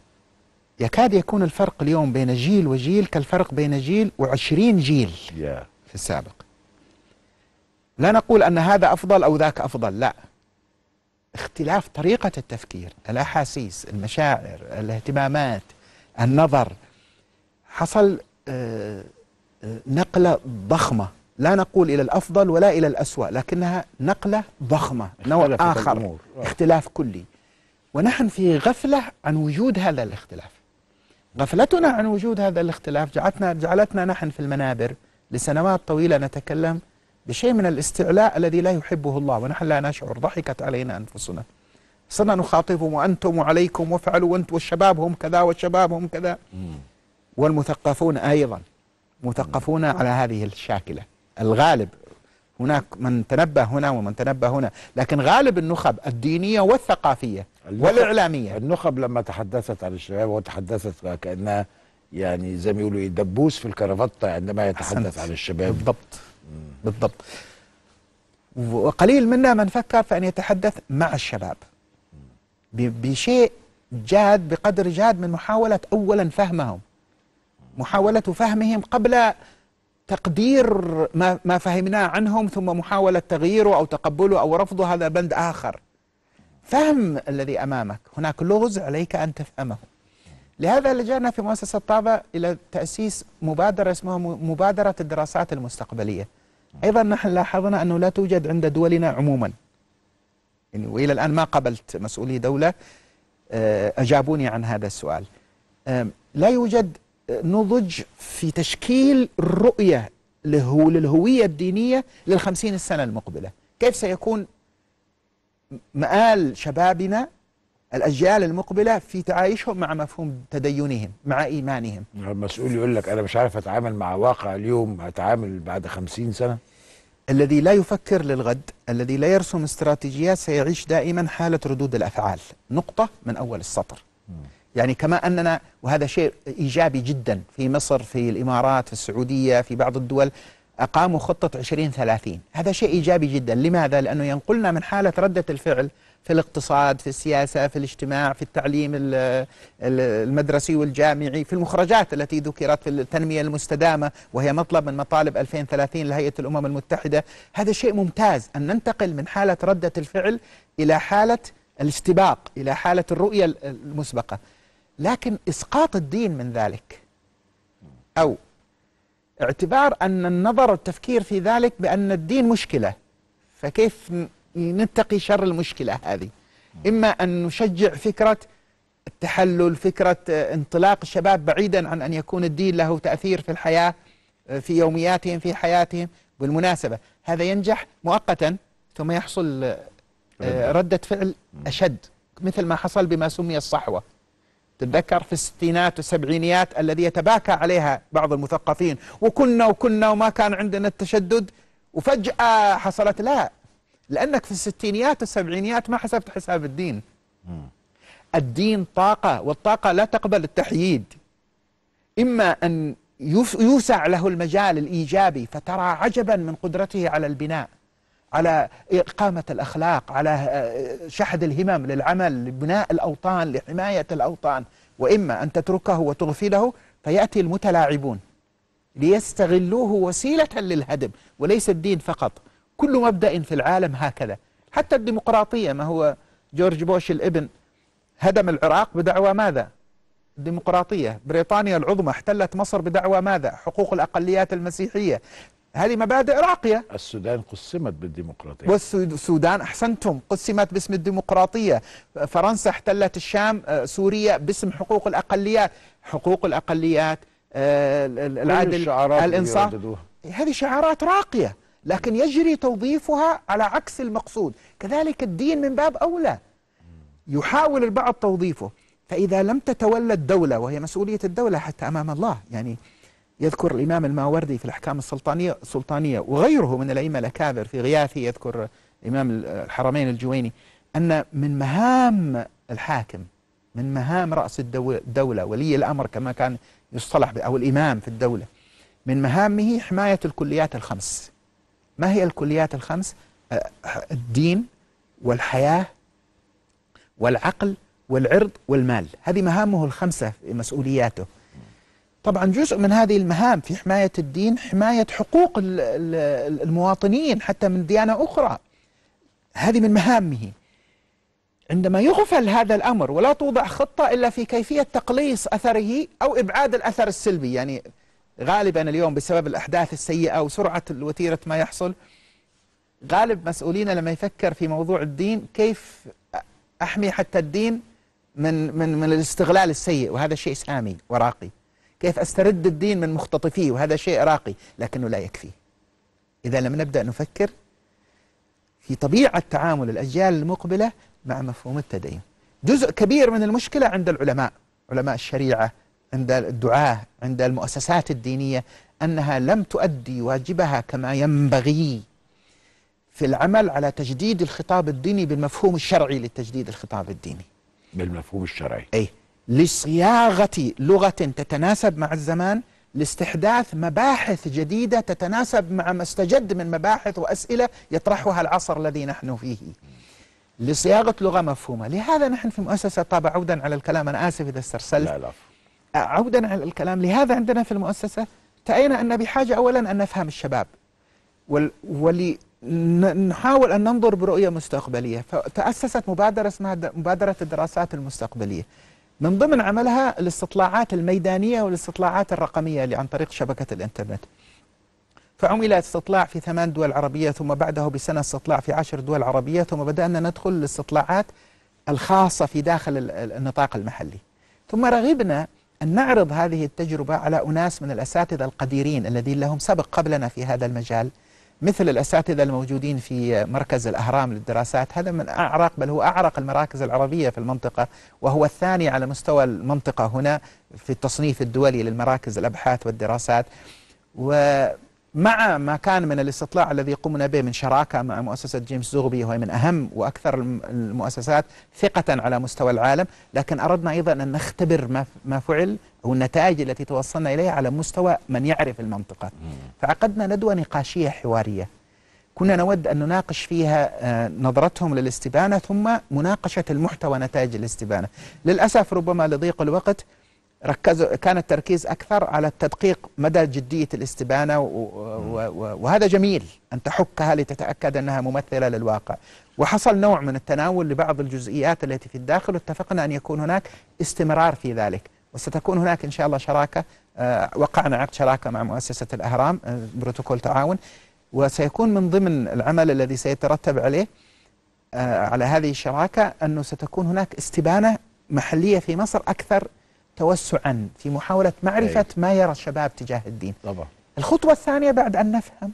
يكاد يكون الفرق اليوم بين جيل وجيل كالفرق بين جيل وعشرين جيل في السابق لا نقول أن هذا أفضل أو ذاك أفضل لا اختلاف طريقة التفكير الأحاسيس المشاعر الاهتمامات النظر حصل آه، آه، نقلة ضخمة لا نقول إلى الأفضل ولا إلى الأسوأ لكنها نقلة ضخمة نوع آخر الأمور. آه. اختلاف كلي ونحن في غفلة عن وجود هذا الاختلاف غفلتنا عن وجود هذا الاختلاف جعلتنا, جعلتنا نحن في المنابر لسنوات طويلة نتكلم بشيء من الاستعلاء الذي لا يحبه الله ونحن لا نشعر ضحكت علينا أنفسنا صرنا نخاطبهم وأنتم وعليكم وفعلوا وأنت والشباب هم كذا والشباب هم كذا والمثقفون أيضا مثقفون على هذه الشاكلة الغالب هناك من تنبه هنا ومن تنبه هنا لكن غالب النخب الدينية والثقافية والإعلامية النخب لما تحدثت عن الشباب وتحدثت كأنها يعني زي ما يقولوا إيه، دبوس في الكرافطة عندما يتحدث عن الشباب بالضبط بالضبط وقليل منا من فكر في أن يتحدث مع الشباب بشيء جاد بقدر جاد من محاولة أولا فهمهم محاولة فهمهم قبل تقدير ما, ما فهمناه عنهم ثم محاولة تغييره أو تقبله أو رفضه هذا بند آخر فهم الذي أمامك هناك لغز عليك أن تفهمه لهذا لجأنا في مؤسسة طابة إلى تأسيس مبادرة اسمها مبادرة الدراسات المستقبلية أيضا نحن لاحظنا أنه لا توجد عند دولنا عموما يعني وإلى الآن ما قبلت مسؤولي دولة آه، أجابوني عن هذا السؤال لا يوجد نضج في تشكيل الرؤية للهوية الدينية للخمسين السنة المقبلة كيف سيكون مآل شبابنا الأجيال المقبلة في تعايشهم مع مفهوم تدينهم مع إيمانهم المسؤول يقول لك أنا مش عارف أتعامل مع واقع اليوم أتعامل بعد خمسين سنة الذي لا يفكر للغد الذي لا يرسم استراتيجيات سيعيش دائما حالة ردود الأفعال نقطة من أول السطر م. يعني كما أننا وهذا شيء إيجابي جدا في مصر في الإمارات في السعودية في بعض الدول أقاموا خطة 2030 هذا شيء إيجابي جدا لماذا؟ لأنه ينقلنا من حالة ردة الفعل في الاقتصاد في السياسة في الاجتماع في التعليم المدرسي والجامعي في المخرجات التي ذكرت في التنمية المستدامة وهي مطلب من مطالب 2030 لهيئة الأمم المتحدة هذا شيء ممتاز أن ننتقل من حالة ردة الفعل إلى حالة الاستباق إلى حالة الرؤية المسبقة لكن إسقاط الدين من ذلك أو اعتبار أن النظر والتفكير في ذلك بأن الدين مشكلة فكيف نتقي شر المشكلة هذه إما أن نشجع فكرة التحلل فكرة انطلاق الشباب بعيدا عن أن يكون الدين له تأثير في الحياة في يومياتهم في حياتهم بالمناسبة هذا ينجح مؤقتا ثم يحصل آه، ردة فعل أشد مثل ما حصل بما سمي الصحوة تتذكر في الستينات والسبعينيات الذي يتباكى عليها بعض المثقفين وكنا وكنا وما كان عندنا التشدد وفجأة حصلت لا لأنك في الستينيات والسبعينيات ما حسبت حساب الدين الدين طاقة والطاقة لا تقبل التحييد إما أن يوسع له المجال الإيجابي فترى عجبا من قدرته على البناء على إقامة الأخلاق على آه، شحذ الهمم للعمل لبناء الأوطان لحماية الأوطان وإما أن تتركه وتغفله فيأتي المتلاعبون ليستغلوه وسيلة للهدم وليس الدين فقط كل مبدأ في العالم هكذا حتى الديمقراطية ما هو جورج بوش الابن هدم العراق بدعوى ماذا الديمقراطية بريطانيا العظمى احتلت مصر بدعوى ماذا حقوق الأقليات المسيحية هذه مبادئ راقية السودان قسمت بالديمقراطية والسودان أحسنتم قسمت باسم الديمقراطية فرنسا احتلت الشام آه، سوريا باسم حقوق الأقليات حقوق الأقليات آه، العدل الإنصاف هذه شعارات راقية لكن يجري توظيفها على عكس المقصود كذلك الدين من باب أولى يحاول البعض توظيفه فإذا لم تتولى الدولة وهي مسؤولية الدولة حتى أمام الله يعني يذكر الإمام الماوردي في الأحكام السلطانية السلطانية وغيره من الأئمة الأكابر في غياثه يذكر إمام الحرمين الجويني أن من مهام الحاكم من مهام رأس الدولة ولي الأمر كما كان يصطلح أو الإمام في الدولة من مهامه حماية الكليات الخمس ما هي الكليات الخمس؟ الدين والحياة والعقل والعرض والمال هذه مهامه الخمسة في مسؤولياته طبعا جزء من هذه المهام في حماية الدين حماية حقوق المواطنين حتى من ديانة أخرى هذه من مهامه عندما يغفل هذا الأمر ولا توضع خطة إلا في كيفية تقليص أثره أو إبعاد الأثر السلبي يعني غالبا اليوم بسبب الأحداث السيئة وسرعة وتيرة ما يحصل غالب مسؤولينا لما يفكر في موضوع الدين كيف أحمي حتى الدين من من من الاستغلال السيء وهذا شيء سامي وراقي كيف أسترد الدين من مختطفيه وهذا شيء راقي لكنه لا يكفي إذا لم نبدأ نفكر في طبيعة تعامل الأجيال المقبلة مع مفهوم التدين جزء كبير من المشكلة عند العلماء علماء الشريعة عند الدعاة عند المؤسسات الدينية أنها لم تؤدي واجبها كما ينبغي في العمل على تجديد الخطاب الديني بالمفهوم الشرعي للتجديد الخطاب الديني بالمفهوم الشرعي أي لصياغه لغه تتناسب مع الزمان لاستحداث مباحث جديده تتناسب مع ما استجد من مباحث واسئله يطرحها العصر الذي نحن فيه. لصياغه لغه مفهومه، لهذا نحن في مؤسسه طابع عودا على الكلام انا اسف اذا استرسلت. لا لا عودا على الكلام لهذا عندنا في المؤسسه تأينا ان بحاجه اولا ان نفهم الشباب. ول نحاول أن ننظر برؤية مستقبلية فتأسست مبادرة اسمها مبادرة الدراسات المستقبلية من ضمن عملها الاستطلاعات الميدانية والاستطلاعات الرقمية اللي عن طريق شبكة الإنترنت فعمل استطلاع في ثمان دول عربية ثم بعده بسنة استطلاع في عشر دول عربية ثم بدأنا ندخل الاستطلاعات الخاصة في داخل النطاق المحلي ثم رغبنا أن نعرض هذه التجربة على أناس من الأساتذة القديرين الذين لهم سبق قبلنا في هذا المجال مثل الأساتذة الموجودين في مركز الأهرام للدراسات هذا من أعرق بل هو أعرق المراكز العربية في المنطقة وهو الثاني على مستوى المنطقة هنا في التصنيف الدولي للمراكز الأبحاث والدراسات مع ما كان من الاستطلاع الذي قمنا به من شراكة مع مؤسسة جيمس زوغبي وهي من أهم وأكثر المؤسسات ثقة على مستوى العالم لكن أردنا أيضا أن نختبر ما فعل أو النتائج التي توصلنا إليها على مستوى من يعرف المنطقة فعقدنا ندوة نقاشية حوارية كنا نود أن نناقش فيها آه، نظرتهم للاستبانة ثم مناقشة المحتوى نتائج الاستبانة للأسف ربما لضيق الوقت ركزوا كان التركيز أكثر على التدقيق مدى جدية الاستبانة وهذا جميل أن تحكها لتتأكد أنها ممثلة للواقع وحصل نوع من التناول لبعض الجزئيات التي في الداخل واتفقنا أن يكون هناك استمرار في ذلك وستكون هناك إن شاء الله شراكة آه، وقعنا عقد شراكة مع مؤسسة الأهرام آه، بروتوكول تعاون وسيكون من ضمن العمل الذي سيترتب عليه آه، على هذه الشراكة أنه ستكون هناك استبانة محلية في مصر أكثر توسعا في محاولة معرفة أيه. ما يرى الشباب تجاه الدين طبعا. الخطوة الثانية بعد أن نفهم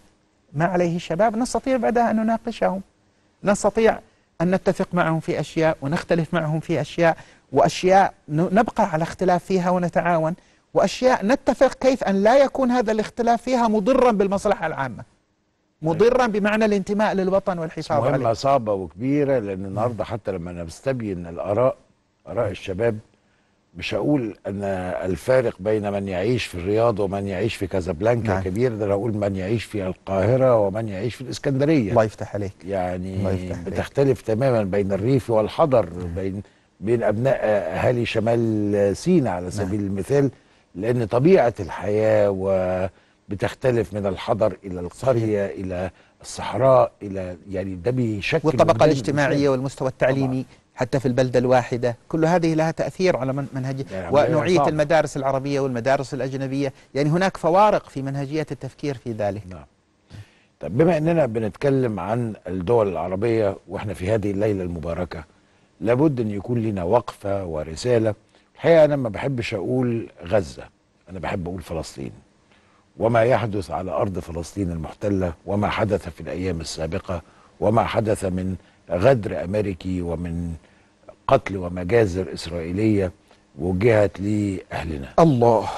ما عليه الشباب نستطيع بعدها أن نناقشهم نستطيع أن نتفق معهم في أشياء ونختلف معهم في أشياء وأشياء نبقى على اختلاف فيها ونتعاون وأشياء نتفق كيف أن لا يكون هذا الاختلاف فيها مضرا بالمصلحة العامة مضرا بمعنى الانتماء للوطن والحساب عليه مهمة صعبة وكبيرة لأن النهاردة حتى لما نستبين الآراء آراء الشباب مش هقول ان الفارق بين من يعيش في الرياض ومن يعيش في كازابلانكا نعم. كبير ده انا اقول من يعيش في القاهره ومن يعيش في الاسكندريه الله يفتح عليك يعني يفتح عليك. بتختلف تماما بين الريف والحضر نعم. بين بين ابناء اهالي شمال سيناء على نعم. سبيل نعم. المثال لان طبيعه الحياه وبتختلف من الحضر الى القريه الى الصحراء الى يعني ده بيشكل والطبقه الاجتماعيه والمستوى التعليمي طبعا. حتى في البلدة الواحدة كل هذه لها تأثير على منهج يعني ونوعية المدارس العربية والمدارس الأجنبية يعني هناك فوارق في منهجية التفكير في ذلك نعم. طب بما أننا بنتكلم عن الدول العربية وإحنا في هذه الليلة المباركة لابد أن يكون لنا وقفة ورسالة الحقيقة أنا ما بحبش أقول غزة أنا بحب أقول فلسطين وما يحدث على أرض فلسطين المحتلة وما حدث في الأيام السابقة وما حدث من غدر أمريكي ومن قتل ومجازر إسرائيلية وجهت لأهلنا الله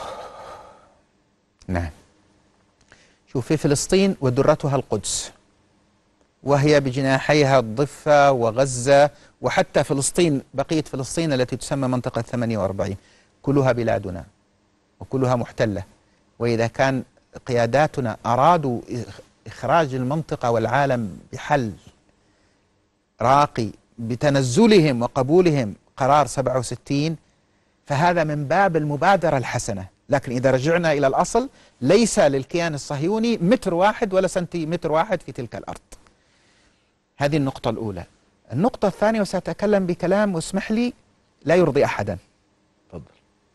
نعم شوف في فلسطين ودرتها القدس وهي بجناحيها الضفة وغزة وحتى فلسطين بقية فلسطين التي تسمى منطقة 48 كلها بلادنا وكلها محتلة وإذا كان قياداتنا أرادوا إخراج المنطقة والعالم بحل راقي بتنزلهم وقبولهم قرار 67 فهذا من باب المبادرة الحسنة لكن إذا رجعنا إلى الأصل ليس للكيان الصهيوني متر واحد ولا سنتيمتر واحد في تلك الأرض هذه النقطة الأولى النقطة الثانية وسأتكلم بكلام واسمح لي لا يرضي أحدا تفضل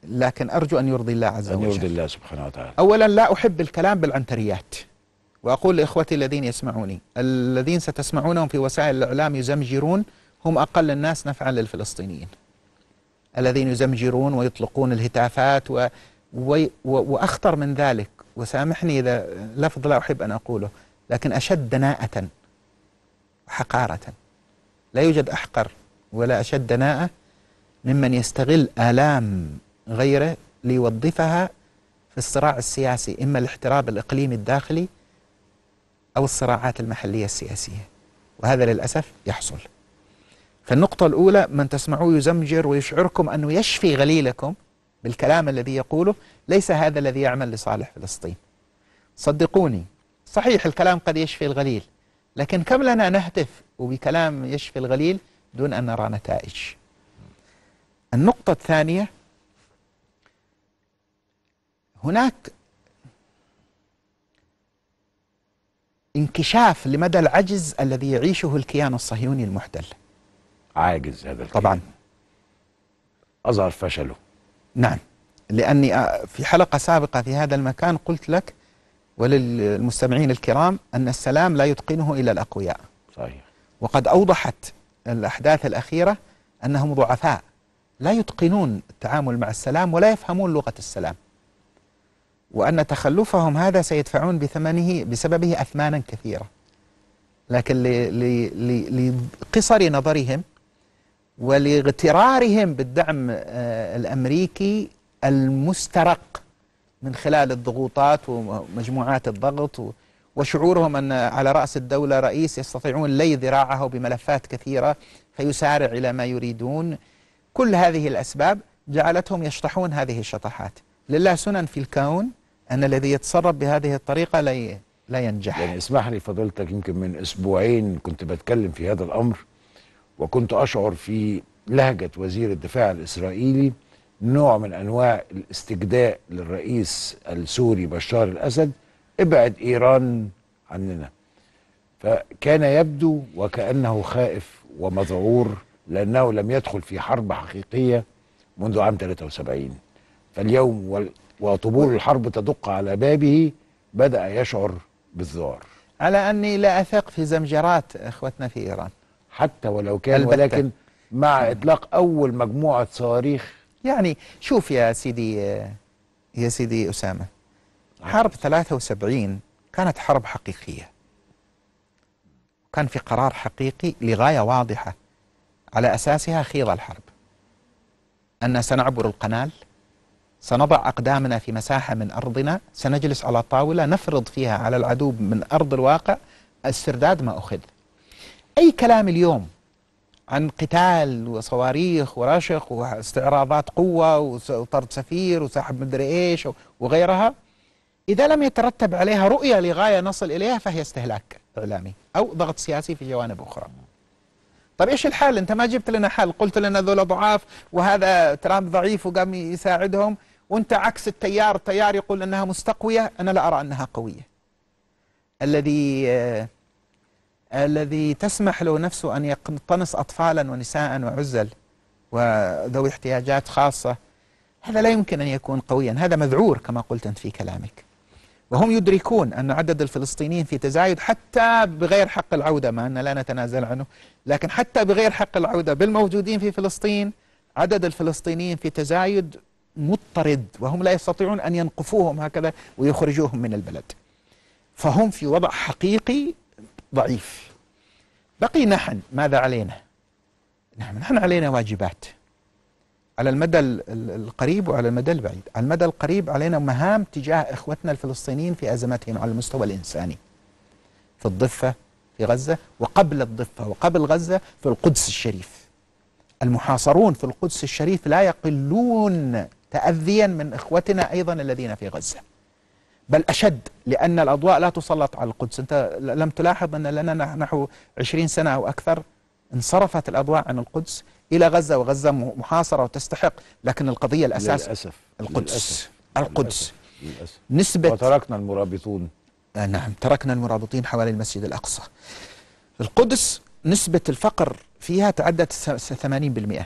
لكن أرجو أن يرضي الله عز وجل أن يرضي الله سبحانه وتعالى أولا لا أحب الكلام بالعنتريات وأقول لإخوتي الذين يسمعوني الذين ستسمعونهم في وسائل الإعلام يزمجرون هم أقل الناس نفعا للفلسطينيين الذين يزمجرون ويطلقون الهتافات و و وأخطر من ذلك وسامحني إذا لفظ لا أحب أن أقوله لكن أشد دناءة وحقارة لا يوجد أحقر ولا أشد دناءة ممن يستغل آلام غيره ليوظفها في الصراع السياسي إما الاحتراب الإقليمي الداخلي أو الصراعات المحلية السياسية وهذا للأسف يحصل فالنقطة الأولى من تسمعوه يزمجر ويشعركم أنه يشفي غليلكم بالكلام الذي يقوله ليس هذا الذي يعمل لصالح فلسطين صدقوني صحيح الكلام قد يشفي الغليل لكن كم لنا نهتف وبكلام يشفي الغليل دون أن نرى نتائج النقطة الثانية هناك انكشاف لمدى العجز الذي يعيشه الكيان الصهيوني المحتل عاجز هذا الكيان طبعا أظهر فشله نعم لأني آه، في حلقة سابقة في هذا المكان قلت لك وللمستمعين الكرام أن السلام لا يتقنه إلا الأقوياء صحيح وقد أوضحت الأحداث الأخيرة أنهم ضعفاء لا يتقنون التعامل مع السلام ولا يفهمون لغة السلام وأن تخلفهم هذا سيدفعون بثمنه بسببه أثمانا كثيرة لكن لقصر نظرهم ولاغترارهم بالدعم آه، الامريكي المسترق من خلال الضغوطات ومجموعات الضغط وشعورهم ان على راس الدوله رئيس يستطيعون لي ذراعه بملفات كثيره فيسارع الى ما يريدون كل هذه الاسباب جعلتهم يشطحون هذه الشطحات لله سنن في الكون ان الذي يتصرف بهذه الطريقه لا لا ينجح يعني اسمح لي فضلتك يمكن من اسبوعين كنت بتكلم في هذا الامر وكنت أشعر في لهجة وزير الدفاع الإسرائيلي نوع من أنواع الاستجداء للرئيس السوري بشار الأسد ابعد إيران عننا فكان يبدو وكأنه خائف ومذعور لأنه لم يدخل في حرب حقيقية منذ عام 73 فاليوم وطبول الحرب تدق على بابه بدأ يشعر بالذعر على أني لا أثق في زمجرات إخوتنا في إيران حتى ولو كان البتة. ولكن مع اطلاق اول مجموعه صواريخ يعني شوف يا سيدي يا سيدي اسامه حرب 73 كانت حرب حقيقيه كان في قرار حقيقي لغايه واضحه على اساسها خيض الحرب ان سنعبر القنال سنضع أقدامنا في مساحة من أرضنا سنجلس على طاولة نفرض فيها على العدو من أرض الواقع استرداد ما أخذ أي كلام اليوم عن قتال وصواريخ ورشخ واستعراضات قوة وطرد سفير وسحب مدري إيش وغيرها إذا لم يترتب عليها رؤية لغاية نصل إليها فهي استهلاك إعلامي أو ضغط سياسي في جوانب أخرى طيب ايش الحل انت ما جبت لنا حل قلت لنا ذولا ضعاف وهذا ترامب ضعيف وقام يساعدهم وانت عكس التيار التيار يقول انها مستقويه انا لا ارى انها قويه الذي آه، الذي تسمح له نفسه أن يقتنص أطفالا ونساء وعزل وذوي احتياجات خاصة هذا لا يمكن أن يكون قويا هذا مذعور كما قلت أنت في كلامك وهم يدركون أن عدد الفلسطينيين في تزايد حتى بغير حق العودة ما أن لا نتنازل عنه لكن حتى بغير حق العودة بالموجودين في فلسطين عدد الفلسطينيين في تزايد مضطرد وهم لا يستطيعون أن ينقفوهم هكذا ويخرجوهم من البلد فهم في وضع حقيقي ضعيف بقي نحن ماذا علينا نحن علينا واجبات على المدى القريب وعلى المدى البعيد على المدى القريب علينا مهام تجاه إخوتنا الفلسطينيين في أزمتهم على المستوى الإنساني في الضفة في غزة وقبل الضفة وقبل غزة في القدس الشريف المحاصرون في القدس الشريف لا يقلون تأذيا من إخوتنا أيضا الذين في غزة بل أشد لأن الأضواء لا تسلط على القدس أنت لم تلاحظ أن لنا نحو 20 سنة أو أكثر انصرفت الأضواء عن القدس إلى غزة وغزة محاصرة وتستحق لكن القضية الأساس للأسف القدس للأسف القدس للأسف, نسبة وتركنا المرابطون آه، نعم تركنا المرابطين حوالي المسجد الأقصى القدس نسبة الفقر فيها تعدت 80%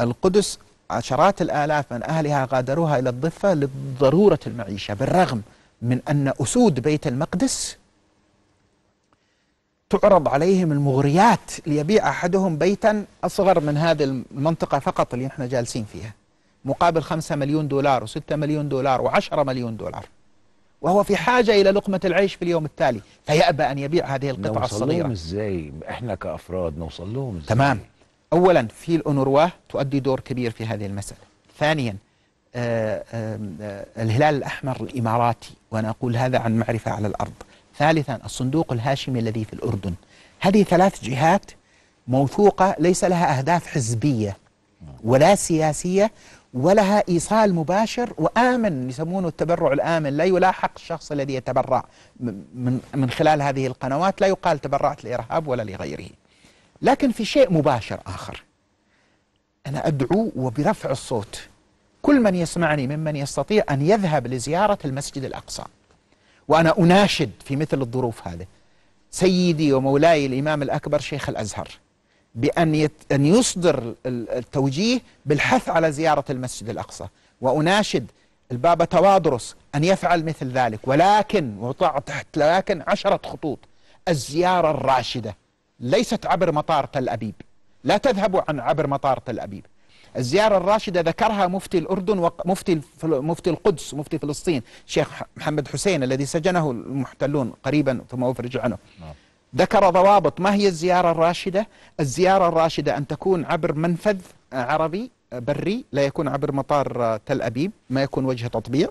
القدس عشرات الآلاف من أهلها غادروها إلى الضفة لضرورة المعيشة بالرغم من أن أسود بيت المقدس تعرض عليهم المغريات ليبيع أحدهم بيتا أصغر من هذه المنطقة فقط اللي احنا جالسين فيها مقابل خمسة مليون دولار وستة مليون دولار وعشرة مليون دولار وهو في حاجة إلى لقمة العيش في اليوم التالي فيأبى أن يبيع هذه القطعة الصغيرة نوصل لهم إزاي؟ إحنا كأفراد نوصل لهم إزاي؟ تمام أولا في الأونروا تؤدي دور كبير في هذه المسألة ثانيا آه، آه، آه، الهلال الأحمر الإماراتي وأنا أقول هذا عن معرفة على الأرض ثالثا الصندوق الهاشمي الذي في الأردن هذه ثلاث جهات موثوقة ليس لها أهداف حزبية ولا سياسية ولها إيصال مباشر وآمن يسمونه التبرع الآمن لا يلاحق الشخص الذي يتبرع من, من خلال هذه القنوات لا يقال تبرعت لإرهاب ولا لغيره لكن في شيء مباشر آخر أنا أدعو وبرفع الصوت كل من يسمعني ممن يستطيع أن يذهب لزيارة المسجد الأقصى وأنا أناشد في مثل الظروف هذه سيدي ومولاي الإمام الأكبر شيخ الأزهر بأن يت... أن يصدر التوجيه بالحث على زيارة المسجد الأقصى وأناشد البابا توادرس أن يفعل مثل ذلك ولكن تحت لكن عشرة خطوط الزيارة الراشدة ليست عبر مطار تل أبيب لا تذهب عن عبر مطار تل أبيب الزيارة الراشدة ذكرها مفتي الأردن ومفتي مفتي القدس ومفتي فلسطين شيخ محمد حسين الذي سجنه المحتلون قريبا ثم أفرج عنه نعم. ذكر ضوابط ما هي الزيارة الراشدة الزيارة الراشدة أن تكون عبر منفذ عربي بري لا يكون عبر مطار تل أبيب ما يكون وجه تطبيع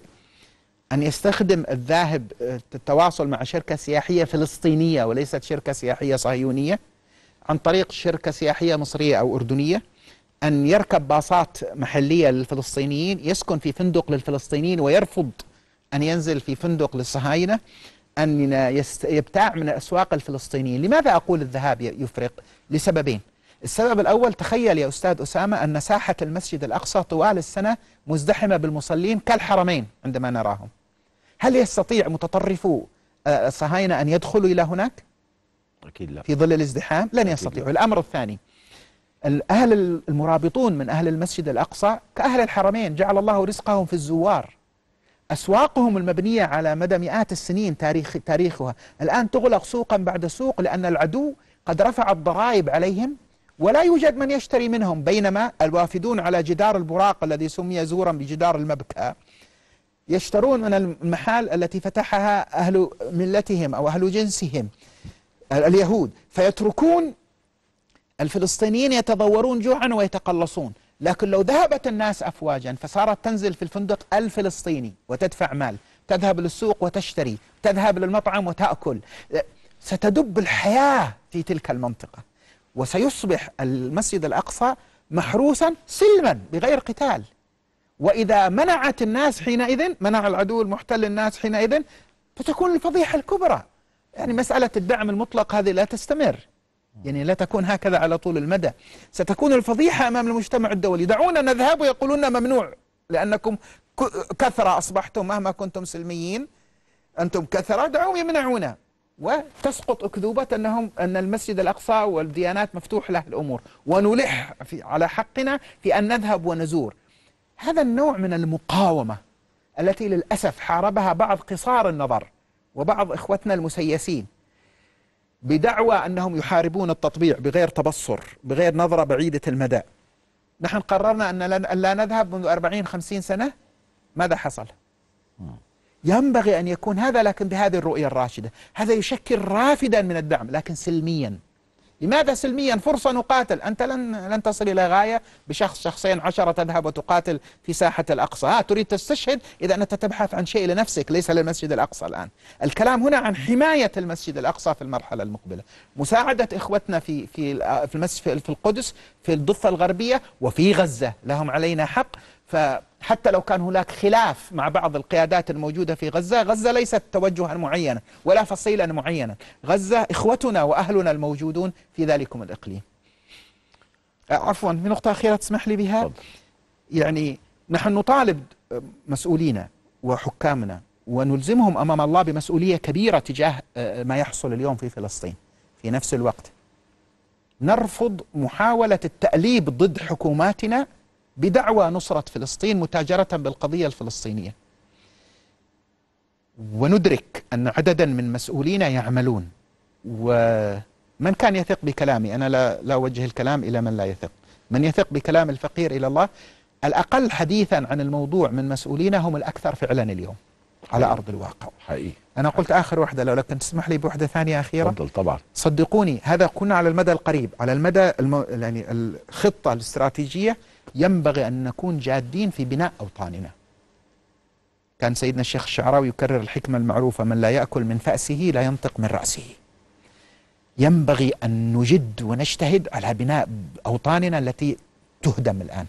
أن يستخدم الذاهب آه، التواصل مع شركة سياحية فلسطينية وليست شركة سياحية صهيونية عن طريق شركة سياحية مصرية أو أردنية أن يركب باصات محلية للفلسطينيين يسكن في فندق للفلسطينيين ويرفض أن ينزل في فندق للصهاينة أن يبتاع من أسواق الفلسطينيين لماذا أقول الذهاب يفرق؟ لسببين السبب الأول تخيل يا أستاذ أسامة أن ساحة المسجد الأقصى طوال السنة مزدحمة بالمصلين كالحرمين عندما نراهم هل يستطيع متطرفو آه، الصهاينة أن يدخلوا إلى هناك؟ أكيد لا في ظل الازدحام لن يستطيعوا الأمر الثاني أهل المرابطون من أهل المسجد الأقصى كأهل الحرمين جعل الله رزقهم في الزوار أسواقهم المبنية على مدى مئات السنين تاريخ تاريخها الآن تغلق سوقا بعد سوق لأن العدو قد رفع الضرائب عليهم ولا يوجد من يشتري منهم بينما الوافدون على جدار البراق الذي سمي زورا بجدار المبكى يشترون من المحال التي فتحها أهل ملتهم أو أهل جنسهم اليهود فيتركون الفلسطينيين يتضورون جوعا ويتقلصون لكن لو ذهبت الناس أفواجا فصارت تنزل في الفندق الفلسطيني وتدفع مال تذهب للسوق وتشتري تذهب للمطعم وتأكل ستدب الحياة في تلك المنطقة وسيصبح المسجد الأقصى محروسا سلما بغير قتال وإذا منعت الناس حينئذ منع العدو المحتل الناس حينئذ فتكون الفضيحة الكبرى يعني مسألة الدعم المطلق هذه لا تستمر يعني لا تكون هكذا على طول المدى ستكون الفضيحة أمام المجتمع الدولي دعونا نذهب ويقولون ممنوع لأنكم كثرة أصبحتم مهما كنتم سلميين أنتم كثرة دعوهم يمنعونا وتسقط أكذوبة أنهم أن المسجد الأقصى والديانات مفتوح له الأمور ونلح في على حقنا في أن نذهب ونزور هذا النوع من المقاومة التي للأسف حاربها بعض قصار النظر وبعض إخوتنا المسيسين بدعوى أنهم يحاربون التطبيع بغير تبصر بغير نظرة بعيدة المدى نحن قررنا أن لا نذهب منذ أربعين خمسين سنة ماذا حصل؟ ينبغي أن يكون هذا لكن بهذه الرؤية الراشدة هذا يشكل رافدا من الدعم لكن سلميا لماذا سلميا فرصة نقاتل أنت لن لن تصل إلى غاية بشخص شخصين عشرة تذهب وتقاتل في ساحة الأقصى ها تريد تستشهد إذا أنت تبحث عن شيء لنفسك ليس للمسجد الأقصى الآن الكلام هنا عن حماية المسجد الأقصى في المرحلة المقبلة مساعدة إخوتنا في في في, في القدس في الضفة الغربية وفي غزة لهم علينا حق ف حتى لو كان هناك خلاف مع بعض القيادات الموجودة في غزة غزة ليست توجها معينا ولا فصيلا معينا غزة إخوتنا وأهلنا الموجودون في ذلكم الإقليم عفوا في نقطة أخيرة تسمح لي بها يعني نحن نطالب مسؤولينا وحكامنا ونلزمهم أمام الله بمسؤولية كبيرة تجاه ما يحصل اليوم في فلسطين في نفس الوقت نرفض محاولة التأليب ضد حكوماتنا بدعوى نصرة فلسطين متاجرة بالقضية الفلسطينية وندرك أن عددا من مسؤولينا يعملون ومن كان يثق بكلامي أنا لا, لا أوجه الكلام إلى من لا يثق من يثق بكلام الفقير إلى الله الأقل حديثا عن الموضوع من مسؤولينا هم الأكثر فعلا اليوم على أرض الواقع حقيقي أنا قلت حقيقي. آخر واحدة لو لكن تسمح لي بوحدة ثانية أخيرة تفضل طبعا صدقوني هذا كنا على المدى القريب على المدى الم... يعني الخطة الاستراتيجية ينبغي أن نكون جادين في بناء أوطاننا كان سيدنا الشيخ الشعراوي يكرر الحكمة المعروفة من لا يأكل من فأسه لا ينطق من رأسه ينبغي أن نجد ونجتهد على بناء أوطاننا التي تهدم الآن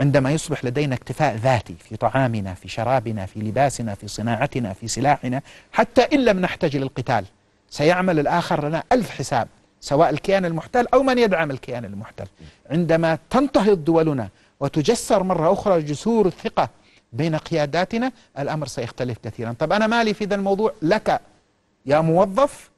عندما يصبح لدينا اكتفاء ذاتي في طعامنا في شرابنا في لباسنا في صناعتنا في سلاحنا حتى إن لم نحتاج للقتال سيعمل الآخر لنا ألف حساب سواء الكيان المحتل أو من يدعم الكيان المحتل عندما تنتهض دولنا وتجسر مرة أخرى جسور الثقة بين قياداتنا الأمر سيختلف كثيرا طب أنا مالي في ذا الموضوع لك يا موظف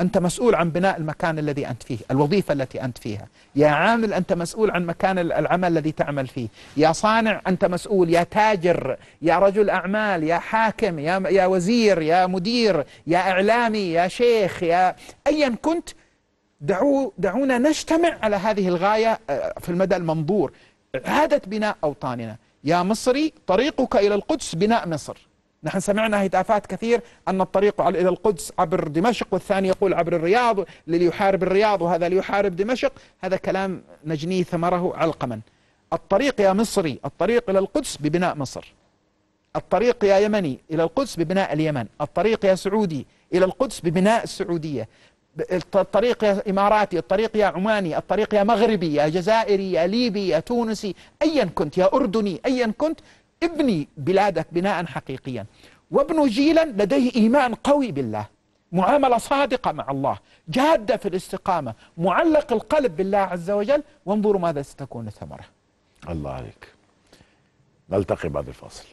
أنت مسؤول عن بناء المكان الذي أنت فيه الوظيفة التي أنت فيها يا عامل أنت مسؤول عن مكان العمل الذي تعمل فيه يا صانع أنت مسؤول يا تاجر يا رجل أعمال يا حاكم يا, يا وزير يا مدير يا إعلامي يا شيخ يا أيا كنت دعو دعونا نجتمع على هذه الغاية آه، في المدى المنظور إعادة بناء أوطاننا يا مصري طريقك إلى القدس بناء مصر نحن سمعنا هتافات كثير أن الطريق إلى القدس عبر دمشق والثاني يقول عبر الرياض ليحارب الرياض وهذا ليحارب دمشق هذا كلام نجني ثمره علقما الطريق يا مصري الطريق إلى القدس ببناء مصر الطريق يا يمني إلى القدس ببناء اليمن الطريق يا سعودي إلى القدس ببناء السعودية الطريق يا إماراتي الطريق يا عماني الطريق يا مغربي يا جزائري يا ليبي يا تونسي أيا كنت يا أردني أيا كنت ابني بلادك بناء حقيقيا وابن جيلا لديه إيمان قوي بالله معاملة صادقة مع الله جادة في الاستقامة معلق القلب بالله عز وجل وانظروا ماذا ستكون الثمرة الله عليك نلتقي بعد الفاصل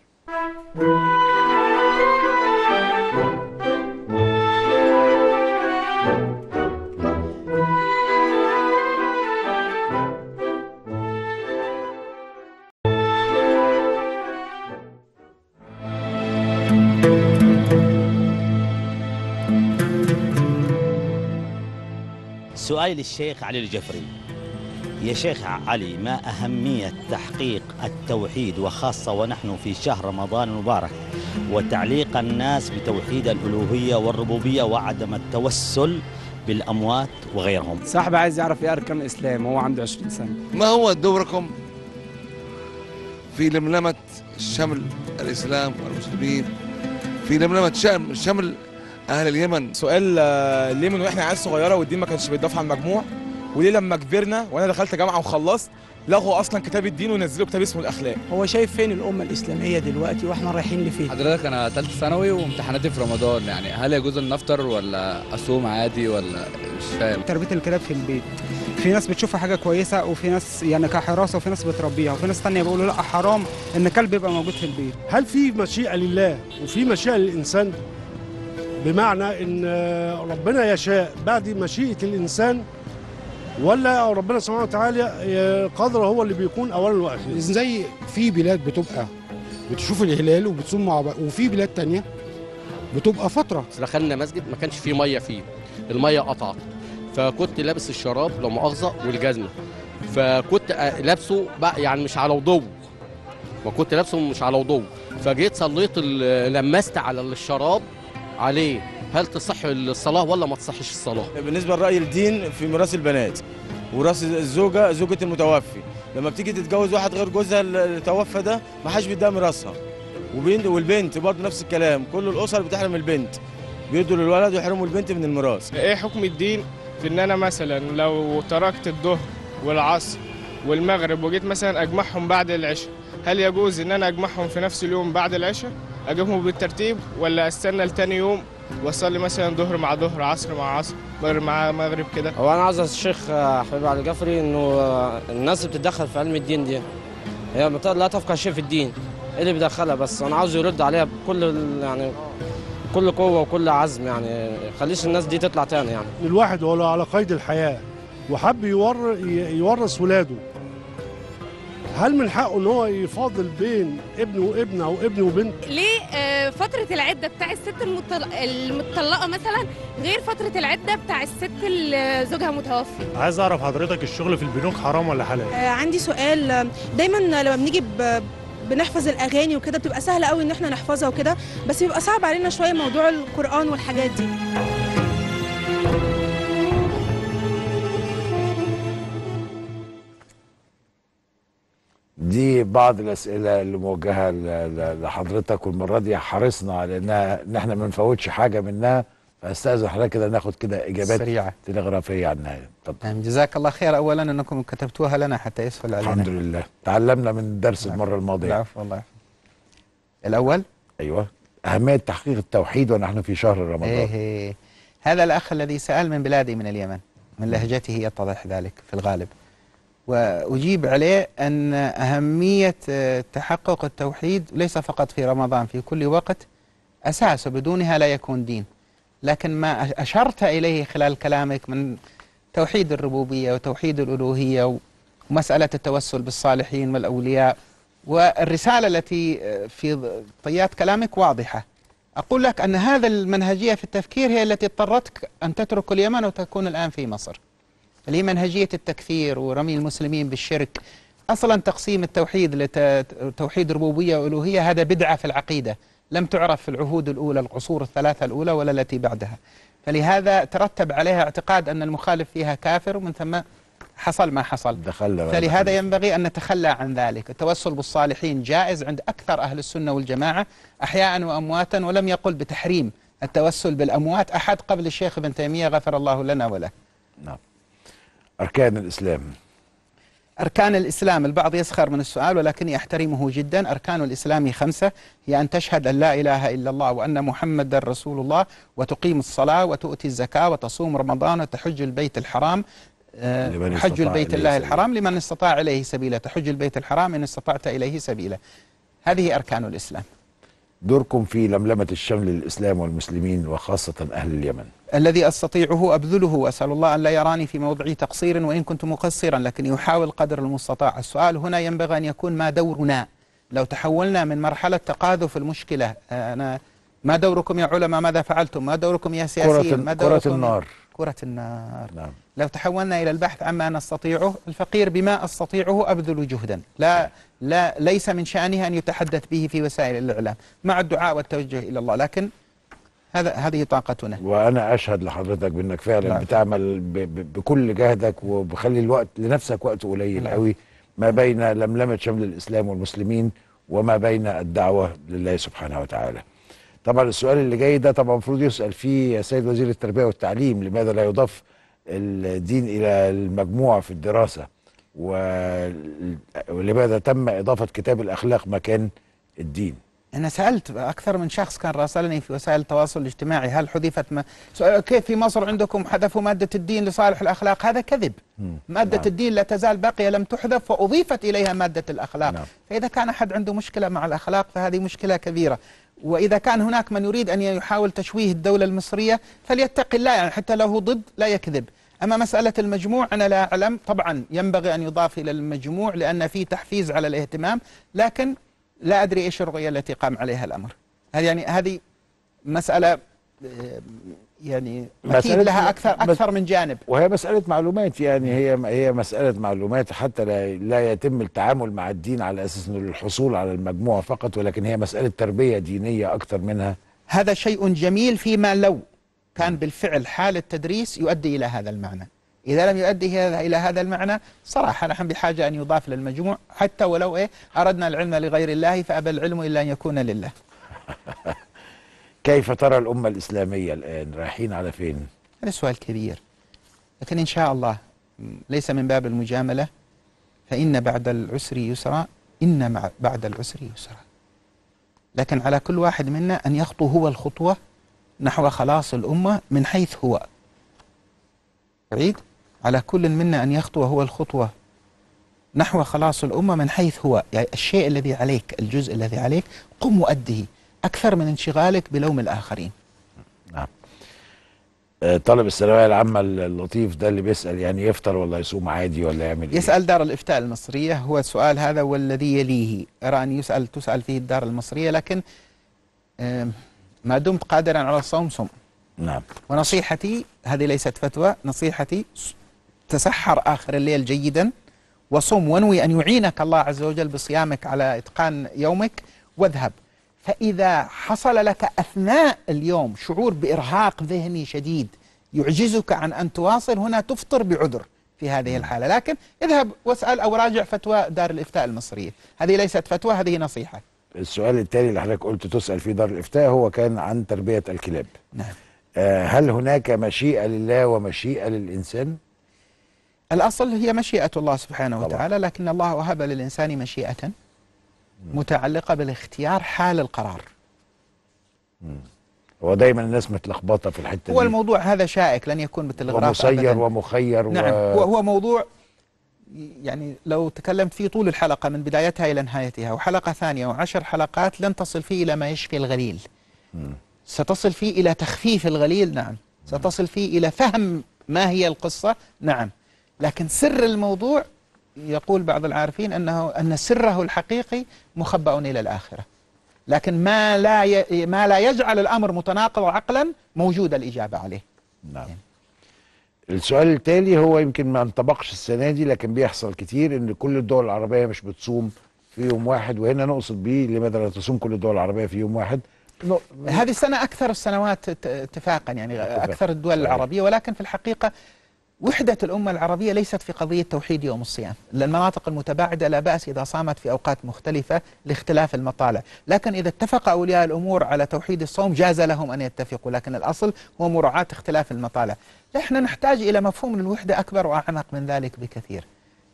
سؤالي للشيخ علي الجفري يا شيخ علي ما أهمية تحقيق التوحيد وخاصة ونحن في شهر رمضان المبارك وتعليق الناس بتوحيد الألوهية والربوبية وعدم التوسل بالأموات وغيرهم صاحب عايز يعرف إيه أركان الإسلام هو عنده 20 سنة ما هو دوركم في لملمة شمل الإسلام والمسلمين في لملمة شمل اهل اليمن سؤال آه، ليه من واحنا عيال صغيره والدين ما كانش بيتضاف على المجموع وليه لما كبرنا وانا دخلت جامعه وخلصت لغوا اصلا كتاب الدين ونزلوا كتاب اسمه الاخلاق هو شايف فين الامه الاسلاميه دلوقتي واحنا رايحين لفين حضرتك انا ثالث ثانوي وامتحاناتي في رمضان يعني هل يجوز ان افطر ولا اصوم عادي ولا مش فاهم تربيه الكلاب في البيت في ناس بتشوفها حاجه كويسه وفي ناس يعني كحراسه وفي ناس بتربيها وفي ناس ثانيه بيقولوا لا حرام ان كلب يبقى موجود في البيت هل في مشيئه لله وفي مشيئه للانسان بمعنى ان آه، ربنا يشاء بعد مشيئه الانسان ولا ربنا سبحانه وتعالى آه، قدره هو اللي بيكون اولا واخيرا زي في بلاد بتبقى بتشوف الهلال وبتصوم مع بعض وفي بلاد تانية بتبقى فتره دخلنا مسجد ما كانش فيه ميه فيه الميه قطعت فكنت لابس الشراب لو مؤاخذه والجزمه فكنت آه، لابسه بقى يعني مش على وضوء ما كنت لابسه مش على وضوء فجيت صليت لمست على الشراب عليه هل تصح الصلاه ولا ما تصحش الصلاه بالنسبه لراي الدين في ميراث البنات وراث الزوجه زوجه المتوفي لما بتيجي تتجوز واحد غير جوزها اللي توفى ده ما حدش بيديها ميراثها والبنت برضه نفس الكلام كل الاسر بتحرم البنت بيدوا للولد ويحرموا البنت من الميراث ايه حكم الدين في ان انا مثلا لو تركت الظهر والعصر والمغرب وجيت مثلا اجمعهم بعد العشاء هل يجوز ان انا اجمعهم في نفس اليوم بعد العشاء اجيبهم بالترتيب ولا استنى لتاني يوم واصلي مثلا ظهر مع ظهر عصر مع عصر مغرب مع مغرب كده هو انا عاوز الشيخ حبيب علي جفري انه الناس اللي بتتدخل في علم الدين دي هي لا تفقه شيء في الدين ايه اللي بيدخلها بس انا عاوز يرد عليها بكل يعني بكل قوه وكل عزم يعني خليش الناس دي تطلع تاني يعني الواحد هو على قيد الحياه وحب يور يورث ولاده هل من حقه ان هو يفاضل بين ابن وابنه او ابن وبنت؟ ليه آه، فترة العدة بتاع الست المطلقة مثلا غير فترة العدة بتاع الست اللي زوجها متوفي؟ عايز اعرف حضرتك الشغل في البنوك حرام ولا حلال؟ آه، عندي سؤال دايما لما بنيجي بنحفظ الاغاني وكده بتبقى سهله قوي ان احنا نحفظها وكده بس بيبقى صعب علينا شويه موضوع القران والحاجات دي دي بعض الاسئله اللي موجهه لحضرتك والمره دي حرصنا على انها ان احنا ما نفوتش حاجه منها فاستاذن حضرتك كده ناخد كده اجابات سريعه تلغرافيه عنها نعم جزاك الله خير اولا انكم كتبتوها لنا حتى يسهل علينا الحمد لله تعلمنا من الدرس نعم. المره الماضيه العفو والله الاول ايوه اهميه تحقيق التوحيد ونحن في شهر رمضان إيه،, إيه. هذا الاخ الذي سال من بلادي من اليمن من لهجته يتضح ذلك في الغالب وأجيب عليه أن أهمية آه، تحقق التوحيد ليس فقط في رمضان في كل وقت أساس وبدونها لا يكون دين لكن ما أشرت إليه خلال كلامك من توحيد الربوبية وتوحيد الألوهية ومسألة التوسل بالصالحين والأولياء والرسالة التي آه، في طيات كلامك واضحة أقول لك أن هذا المنهجية في التفكير هي التي اضطرتك أن تترك اليمن وتكون الآن في مصر اللي هي منهجية التكفير ورمي المسلمين بالشرك أصلا تقسيم التوحيد لتوحيد ربوبية وألوهية هذا بدعة في العقيدة لم تعرف في العهود الأولى العصور الثلاثة الأولى ولا التي بعدها فلهذا ترتب عليها اعتقاد أن المخالف فيها كافر ومن ثم حصل ما حصل دخل فلهذا دخل. ينبغي أن نتخلى عن ذلك التوسل بالصالحين جائز عند أكثر أهل السنة والجماعة أحياء وأمواتا ولم يقل بتحريم التوسل بالأموات أحد قبل الشيخ ابن تيمية غفر الله لنا وله نعم أركان الإسلام أركان الإسلام البعض يسخر من السؤال ولكني أحترمه جدا أركان الإسلام خمسة هي أن تشهد أن لا إله إلا الله وأن محمدا رسول الله وتقيم الصلاة وتؤتي الزكاة وتصوم رمضان وتحج البيت الحرام آه، حج البيت الله الحرام لمن استطاع إليه سبيلا تحج البيت الحرام إن استطعت إليه سبيلا هذه أركان الإسلام دوركم في لملمة الشمل للإسلام والمسلمين وخاصة أهل اليمن الذي أستطيعه أبذله وأسأل الله أن لا يراني في موضعي تقصير وإن كنت مقصرا لكن يحاول قدر المستطاع السؤال هنا ينبغي أن يكون ما دورنا لو تحولنا من مرحلة تقاذف المشكلة آه، أنا ما دوركم يا علماء ماذا فعلتم ما دوركم يا سياسيين ما دوركم كرة النار كرة النار نعم. لو تحولنا إلى البحث عما نستطيعه الفقير بما أستطيعه أبذل جهدا لا لا ليس من شأنه أن يتحدث به في وسائل الإعلام مع الدعاء والتوجه إلى الله لكن هذا هذه طاقتنا وانا اشهد لحضرتك بانك فعلا نعم. بتعمل ب ب بكل جهدك وبخلي الوقت لنفسك وقت قليل نعم. قوي ما بين لملمه شمل الاسلام والمسلمين وما بين الدعوه لله سبحانه وتعالى طبعا السؤال اللي جاي ده طبعا المفروض يسال فيه يا سيد وزير التربيه والتعليم لماذا لا يضاف الدين الى المجموع في الدراسه ولماذا تم اضافه كتاب الاخلاق مكان الدين أنا سألت أكثر من شخص كان راسلني في وسائل التواصل الاجتماعي هل حذفت ما كيف في مصر عندكم حذفوا مادة الدين لصالح الأخلاق هذا كذب مادة نعم. الدين لا تزال باقية لم تحذف وأضيفت إليها مادة الأخلاق نعم. فإذا كان أحد عنده مشكلة مع الأخلاق فهذه مشكلة كبيرة وإذا كان هناك من يريد أن يحاول تشويه الدولة المصرية فليتق الله يعني حتى لو هو ضد لا يكذب أما مسألة المجموع أنا لا أعلم طبعا ينبغي أن يضاف إلى المجموع لأن في تحفيز على الاهتمام لكن لا أدري إيش الرؤية التي قام عليها الأمر هذه يعني هذه مسألة آه، يعني أكيد لها أكثر أكثر من جانب وهي مسألة معلومات يعني هي هي مسألة معلومات حتى لا, لا يتم التعامل مع الدين على أساس أنه الحصول على المجموعة فقط ولكن هي مسألة تربية دينية أكثر منها هذا شيء جميل فيما لو كان بالفعل حال التدريس يؤدي إلى هذا المعنى إذا لم يؤدي هذا إلى هذا المعنى صراحة نحن بحاجة أن يضاف للمجموع حتى ولو إيه أردنا العلم لغير الله فأبى العلم إلا أن يكون لله كيف ترى الأمة الإسلامية الآن رايحين على فين؟ هذا سؤال كبير لكن إن شاء الله ليس من باب المجاملة فإن بعد العسر يسرا إن بعد العسر يسرا لكن على كل واحد منا أن يخطو هو الخطوة نحو خلاص الأمة من حيث هو عيد على كل منا أن يخطو هو الخطوة نحو خلاص الأمة من حيث هو يعني الشيء الذي عليك الجزء الذي عليك قم وأده أكثر من انشغالك بلوم الآخرين نعم آه، طالب الثانويه العامه اللطيف ده اللي بيسال يعني يفطر ولا يصوم عادي ولا يعمل ايه؟ يسال دار الافتاء المصريه هو السؤال هذا والذي يليه ارى ان يسال تسال فيه الدار المصريه لكن ما دمت قادرا على الصوم صم نعم ونصيحتي هذه ليست فتوى نصيحتي تسحر آخر الليل جيدا وصم وانوي أن يعينك الله عز وجل بصيامك على إتقان يومك واذهب فإذا حصل لك أثناء اليوم شعور بإرهاق ذهني شديد يعجزك عن أن تواصل هنا تفطر بعذر في هذه الحالة لكن اذهب واسأل أو راجع فتوى دار الإفتاء المصرية هذه ليست فتوى هذه نصيحة السؤال التالي اللي حضرتك قلت تسأل في دار الإفتاء هو كان عن تربية الكلاب نعم. آه، هل هناك مشيئة لله ومشيئة للإنسان؟ الأصل هي مشيئة الله سبحانه وتعالى لكن الله وهب للإنسان مشيئة متعلقة بالاختيار حال القرار هو دايما الناس متلخبطه في الحته هو دي. الموضوع هذا شائك لن يكون بالتلغراف ومسير أبداً. ومخير نعم و... هو, هو موضوع يعني لو تكلمت فيه طول الحلقة من بدايتها إلى نهايتها وحلقة ثانية وعشر حلقات لن تصل فيه إلى ما يشفي الغليل م. ستصل فيه إلى تخفيف الغليل نعم م. ستصل فيه إلى فهم ما هي القصة نعم لكن سر الموضوع يقول بعض العارفين أنه أن سره الحقيقي مخبأ إلى الآخرة لكن ما لا ي... ما لا يجعل الأمر متناقض عقلا موجود الإجابة عليه نعم يعني. السؤال التالي هو يمكن ما انطبقش السنة دي لكن بيحصل كتير ان كل الدول العربية مش بتصوم في يوم واحد وهنا نقصد به لماذا لا تصوم كل الدول العربية في يوم واحد هذه السنة أكثر السنوات اتفاقا يعني أكثر الدول العربية ولكن في الحقيقة وحدة الأمة العربية ليست في قضية توحيد يوم الصيام المناطق المتباعدة لا بأس إذا صامت في أوقات مختلفة لاختلاف المطالع لكن إذا اتفق أولياء الأمور على توحيد الصوم جاز لهم أن يتفقوا لكن الأصل هو مراعاة اختلاف المطالع نحن نحتاج إلى مفهوم الوحدة أكبر وأعمق من ذلك بكثير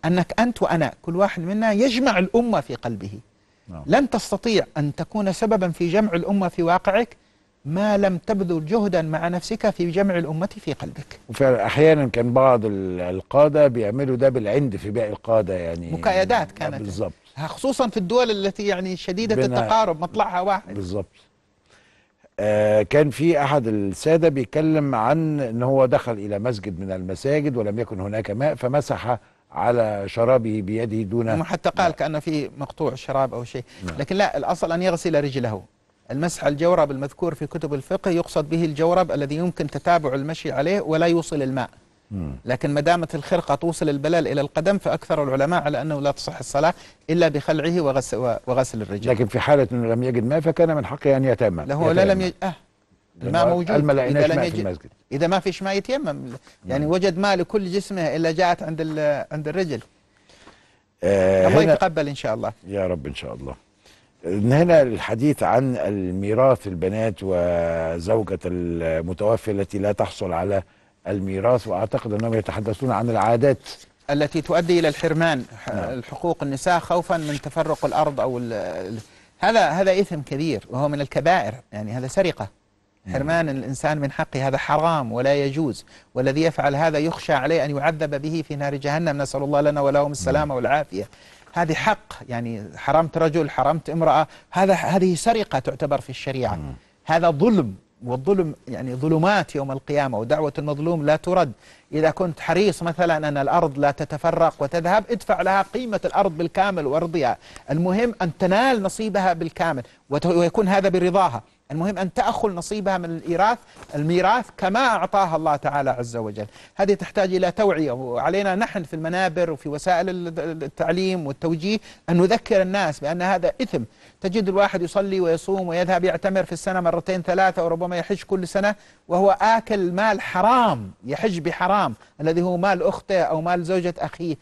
أنك أنت وأنا كل واحد منا يجمع الأمة في قلبه نعم. لن تستطيع أن تكون سببا في جمع الأمة في واقعك ما لم تبذل جهدا مع نفسك في جمع الأمة في قلبك وفعلا أحيانا كان بعض القادة بيعملوا ده بالعند في باقي القادة يعني مكايدات كانت بالظبط خصوصا في الدول التي يعني شديدة التقارب مطلعها واحد بالظبط آه كان في أحد السادة بيتكلم عن أن هو دخل إلى مسجد من المساجد ولم يكن هناك ماء فمسح على شرابه بيده دون حتى قال كأن في مقطوع شراب أو شيء نعم. لكن لا الأصل أن يغسل رجله المسح الجورب المذكور في كتب الفقه يقصد به الجورب الذي يمكن تتابع المشي عليه ولا يوصل الماء لكن ما دامت الخرقة توصل البلل إلى القدم فأكثر العلماء على أنه لا تصح الصلاة إلا بخلعه وغسل, وغسل الرجل لكن في حالة أنه لم يجد ماء فكان من حقه أن يتيمم له لا لم يجد أه الماء موجود إذا لم يجد في المسجد. إذا ما فيش ماء يتيمم يعني وجد ماء لكل جسمه إلا جاءت عند عند الرجل آه الله يتقبل إن شاء الله يا رب إن شاء الله هنا الحديث عن الميراث البنات وزوجة المتوفي التي لا تحصل على الميراث وأعتقد أنهم يتحدثون عن العادات التي تؤدي إلى الحرمان نعم. حقوق النساء خوفا من تفرق الأرض أو هذا هذا إثم كبير وهو من الكبائر يعني هذا سرقة نعم. حرمان الإنسان من حقه هذا حرام ولا يجوز والذي يفعل هذا يخشى عليه أن يعذب به في نار جهنم نسأل الله لنا ولهم السلامة نعم. والعافية هذه حق يعني حرمت رجل حرمت امرأة هذا هذه سرقة تعتبر في الشريعة مم. هذا ظلم والظلم يعني ظلمات يوم القيامة ودعوة المظلوم لا ترد إذا كنت حريص مثلا أن الأرض لا تتفرق وتذهب ادفع لها قيمة الأرض بالكامل وارضيها المهم أن تنال نصيبها بالكامل ويكون هذا برضاها المهم أن تأخذ نصيبها من الإيراث الميراث كما أعطاها الله تعالى عز وجل هذه تحتاج إلى توعية وعلينا نحن في المنابر وفي وسائل التعليم والتوجيه أن نذكر الناس بأن هذا إثم تجد الواحد يصلي ويصوم ويذهب يعتمر في السنة مرتين ثلاثة وربما يحج كل سنة وهو آكل مال حرام يحج بحرام الذي هو مال أخته أو مال زوجة أخيه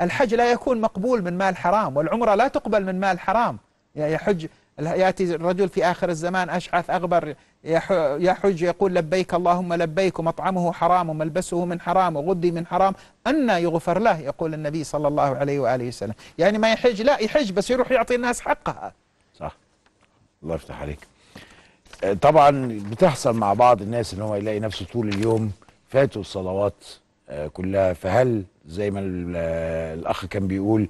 الحج لا يكون مقبول من مال حرام والعمرة لا تقبل من مال حرام يحج يأتي الرجل في آخر الزمان أشعث أغبر يحج يقول لبيك اللهم لبيك ومطعمه حرام وملبسه من حرام وغدي من حرام أن يغفر له يقول النبي صلى الله عليه وآله وسلم يعني ما يحج لا يحج بس يروح يعطي الناس حقها صح الله يفتح عليك آه، طبعا بتحصل مع بعض الناس ان هو يلاقي نفسه طول اليوم فاتوا الصلوات آه، كلها فهل زي ما آه، الاخ كان بيقول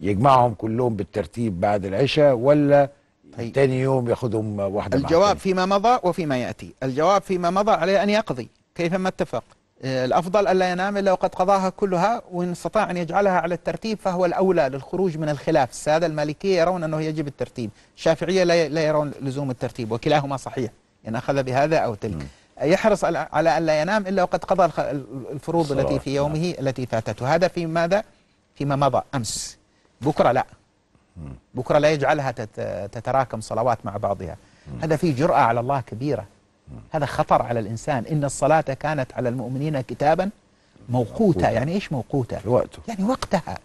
يجمعهم كلهم بالترتيب بعد العشاء ولا طيب. تاني يوم ياخذهم واحده الجواب فيما مضى وفيما ياتي الجواب فيما مضى عليه ان يقضي كيفما اتفق آه، الافضل الا ينام الا وقد قضاها كلها وان استطاع ان يجعلها على الترتيب فهو الاولى للخروج من الخلاف الساده المالكيه يرون انه يجب الترتيب الشافعيه لا يرون لزوم الترتيب وكلاهما صحيح ان اخذ بهذا او تلك م. يحرص على ان لا ينام الا وقد قضى الفروض التي في يومه نعم. التي فاتته هذا في ماذا فيما مضى امس بكره لا بكرة لا يجعلها تتراكم صلوات مع بعضها هذا فيه جرأة على الله كبيرة هذا خطر على الإنسان إن الصلاة كانت على المؤمنين كتابا موقوتا يعني إيش موقوتة يعني وقتها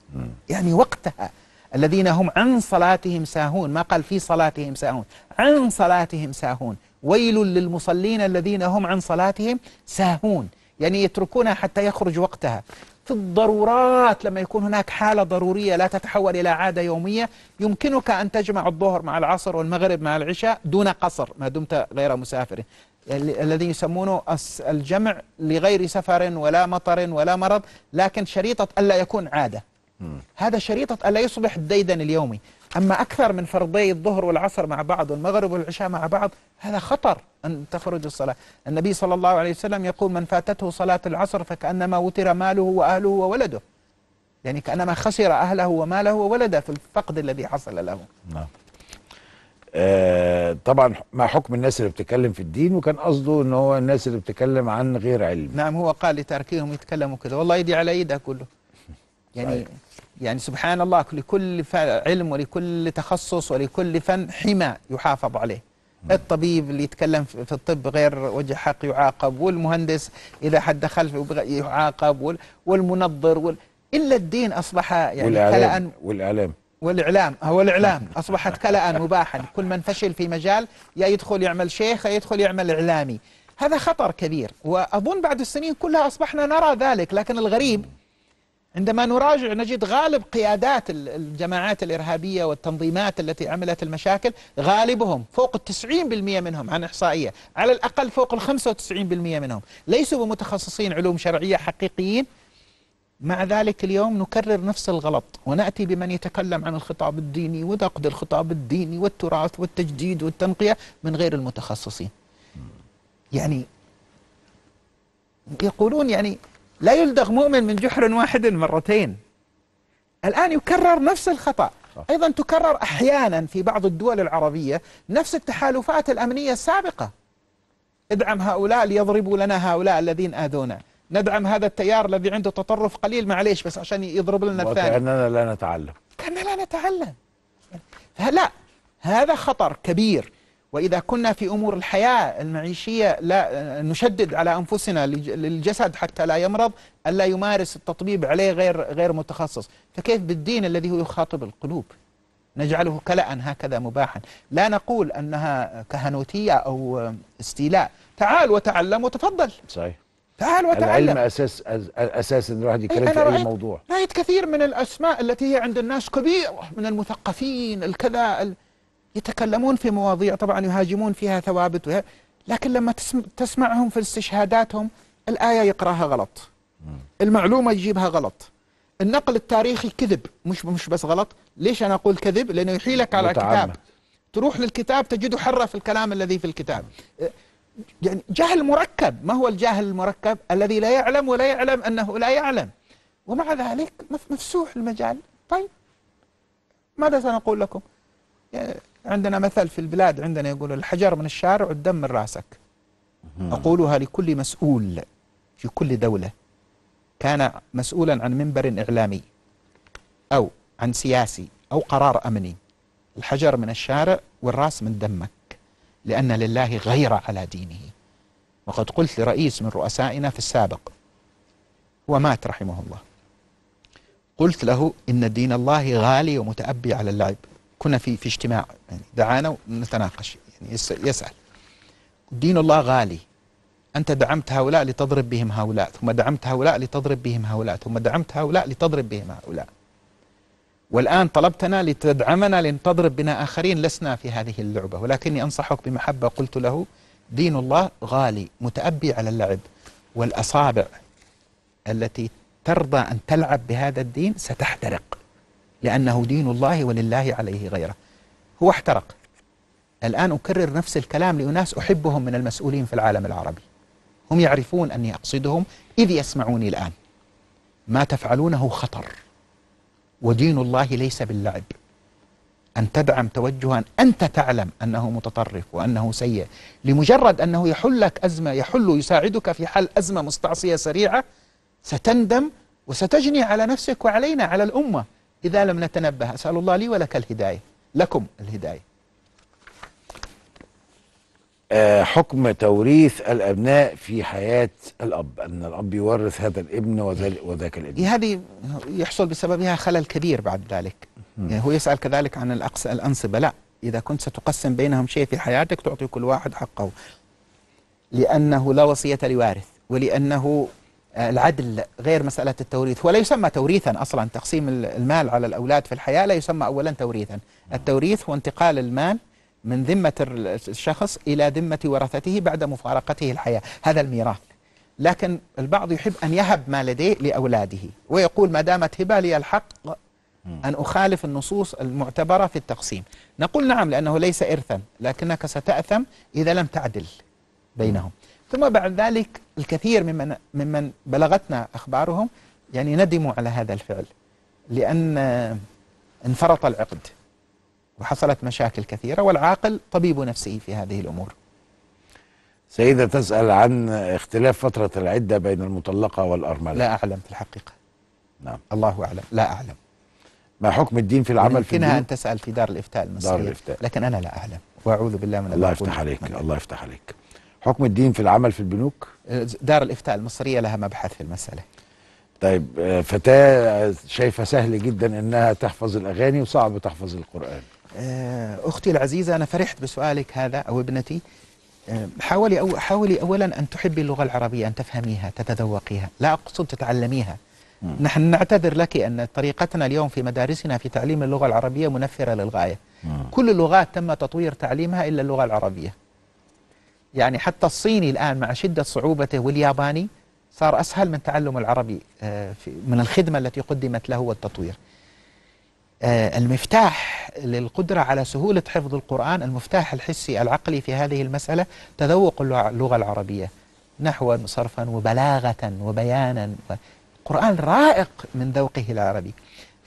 يعني وقتها الذين هم عن صلاتهم ساهون ما قال في صلاتهم ساهون عن صلاتهم ساهون ويل للمصلين الذين هم عن صلاتهم ساهون يعني يتركونها حتى يخرج وقتها في الضرورات لما يكون هناك حالة ضرورية لا تتحول إلى عادة يومية يمكنك أن تجمع الظهر مع العصر والمغرب مع العشاء دون قصر ما دمت غير مسافر الذي يسمونه الجمع لغير سفر ولا مطر ولا مرض لكن شريطة ألا يكون عادة هذا شريطة ألا يصبح الديدن اليومي أما أكثر من فرضي الظهر والعصر مع بعض والمغرب والعشاء مع بعض هذا خطر أن تخرج الصلاة النبي صلى الله عليه وسلم يقول من فاتته صلاة العصر فكأنما وتر ماله وأهله وولده يعني كأنما خسر أهله وماله وولده في الفقد الذي حصل له نعم آه طبعا ما حكم الناس اللي بتتكلم في الدين وكان قصده ان هو الناس اللي بتتكلم عن غير علم نعم هو قال لتركيهم يتكلموا كده والله يدي على ايدها كله يعني طيب. يعني سبحان الله لكل علم ولكل تخصص ولكل فن حمى يحافظ عليه الطبيب اللي يتكلم في الطب غير وجه حق يعاقب والمهندس إذا حد دخل يعاقب والمنظر وال... إلا الدين أصبح يعني والإعلام والإعلام والإعلام هو الإعلام أصبحت كلأ مباحا كل من فشل في مجال يا يدخل يعمل شيخ يا يدخل يعمل إعلامي هذا خطر كبير وأظن بعد السنين كلها أصبحنا نرى ذلك لكن الغريب عندما نراجع نجد غالب قيادات الجماعات الإرهابية والتنظيمات التي عملت المشاكل غالبهم فوق التسعين بالمئة منهم عن إحصائية على الأقل فوق الخمسة وتسعين بالمئة منهم ليسوا بمتخصصين علوم شرعية حقيقيين مع ذلك اليوم نكرر نفس الغلط ونأتي بمن يتكلم عن الخطاب الديني ونقد الخطاب الديني والتراث والتجديد والتنقية من غير المتخصصين يعني يقولون يعني لا يلدغ مؤمن من جحر واحد مرتين الآن يكرر نفس الخطأ أيضا تكرر أحيانا في بعض الدول العربية نفس التحالفات الأمنية السابقة ادعم هؤلاء ليضربوا لنا هؤلاء الذين آذونا ندعم هذا التيار الذي عنده تطرف قليل معليش بس عشان يضرب لنا الثاني وكأننا لا نتعلم كأننا لا نتعلم فلا هذا خطر كبير وإذا كنا في أمور الحياة المعيشية لا نشدد على أنفسنا للجسد حتى لا يمرض ألا يمارس التطبيب عليه غير غير متخصص فكيف بالدين الذي هو يخاطب القلوب نجعله كلأ هكذا مباحا لا نقول أنها كهنوتية أو استيلاء تعال وتعلم وتفضل صحيح تعال وتعلم العلم أساس أساس أن الواحد يتكلم في أي موضوع رأيت كثير من الأسماء التي هي عند الناس كبيرة من المثقفين الكذا يتكلمون في مواضيع طبعا يهاجمون فيها ثوابت لكن لما تسمعهم في استشهاداتهم الآية يقراها غلط المعلومة يجيبها غلط النقل التاريخي كذب مش مش بس غلط ليش أنا أقول كذب لأنه يحيلك على كتاب تروح للكتاب تجده حرة في الكلام الذي في الكتاب يعني جهل مركب ما هو الجاهل المركب الذي لا يعلم ولا يعلم أنه لا يعلم ومع ذلك مفسوح المجال طيب ماذا سنقول لكم يعني عندنا مثل في البلاد عندنا يقول الحجر من الشارع والدم من راسك أقولها لكل مسؤول في كل دولة كان مسؤولا عن منبر إعلامي أو عن سياسي أو قرار أمني الحجر من الشارع والراس من دمك لأن لله غير على دينه وقد قلت لرئيس من رؤسائنا في السابق هو مات رحمه الله قلت له إن دين الله غالي ومتأبي على اللعب كنا في في اجتماع يعني دعانا ونتناقش يعني يسأل دين الله غالي أنت دعمت هؤلاء لتضرب بهم هؤلاء ثم دعمت هؤلاء لتضرب بهم هؤلاء ثم دعمت هؤلاء لتضرب بهم هؤلاء والآن طلبتنا لتدعمنا لتضرب بنا آخرين لسنا في هذه اللعبة ولكني أنصحك بمحبة قلت له دين الله غالي متأبي على اللعب والأصابع التي ترضى أن تلعب بهذا الدين ستحترق لأنه دين الله ولله عليه غيره هو احترق الآن أكرر نفس الكلام لأناس أحبهم من المسؤولين في العالم العربي هم يعرفون أني أقصدهم إذ يسمعوني الآن ما تفعلونه خطر ودين الله ليس باللعب أن تدعم توجها أنت تعلم أنه متطرف وأنه سيء لمجرد أنه يحل لك أزمة يحل يساعدك في حل أزمة مستعصية سريعة ستندم وستجني على نفسك وعلينا على الأمة إذا لم نتنبه أسأل الله لي ولك الهداية لكم الهداية آه، حكم توريث الأبناء في حياة الأب أن الأب يورث هذا الابن وذاك الابن إيه، هذه يحصل بسببها خلل كبير بعد ذلك يعني هو يسأل كذلك عن الأنصبة لا إذا كنت ستقسم بينهم شيء في حياتك تعطي كل واحد حقه لأنه لا وصية لوارث ولأنه آه، العدل غير مسألة التوريث ولا يسمى توريثا أصلا تقسيم المال على الأولاد في الحياة لا يسمى أولا توريثا نعم. التوريث هو انتقال المال من ذمة الشخص إلى ذمة ورثته بعد مفارقته الحياة هذا الميراث لكن البعض يحب أن يهب ما لديه لأولاده ويقول ما دامت هبة لي الحق أن أخالف النصوص المعتبرة في التقسيم نقول نعم لأنه ليس إرثا لكنك ستأثم إذا لم تعدل بينهم ثم بعد ذلك الكثير ممن, ممن بلغتنا أخبارهم يعني ندموا على هذا الفعل لأن انفرط العقد وحصلت مشاكل كثيرة والعاقل طبيب نفسه في هذه الأمور سيدة تسأل عن اختلاف فترة العدة بين المطلقة والأرملة لا أعلم في الحقيقة نعم الله أعلم لا أعلم ما حكم الدين في العمل في الدين؟ أن تسأل في دار الإفتاء المصرية دار الإفتاء. لكن أنا لا أعلم وأعوذ بالله من الله يفتح عليك الله يفتح عليك حكم الدين في العمل في البنوك دار الافتاء المصريه لها مبحث في المساله طيب آه، فتاه شايفه سهل جدا انها تحفظ الاغاني وصعب تحفظ القران آه، اختي العزيزه انا فرحت بسؤالك هذا او ابنتي آه، حاولي أو حاولي اولا ان تحبي اللغه العربيه ان تفهميها تتذوقيها لا اقصد تتعلميها م. نحن نعتذر لك ان طريقتنا اليوم في مدارسنا في تعليم اللغه العربيه منفره للغايه م. كل اللغات تم تطوير تعليمها الا اللغه العربيه يعني حتى الصيني الآن مع شدة صعوبته والياباني صار أسهل من تعلم العربي آه، من الخدمة التي قدمت له والتطوير آه، المفتاح للقدرة على سهولة حفظ القرآن المفتاح الحسي العقلي في هذه المسألة تذوق اللغة العربية نحوا وصرفا وبلاغة وبيانا القرآن رائق من ذوقه العربي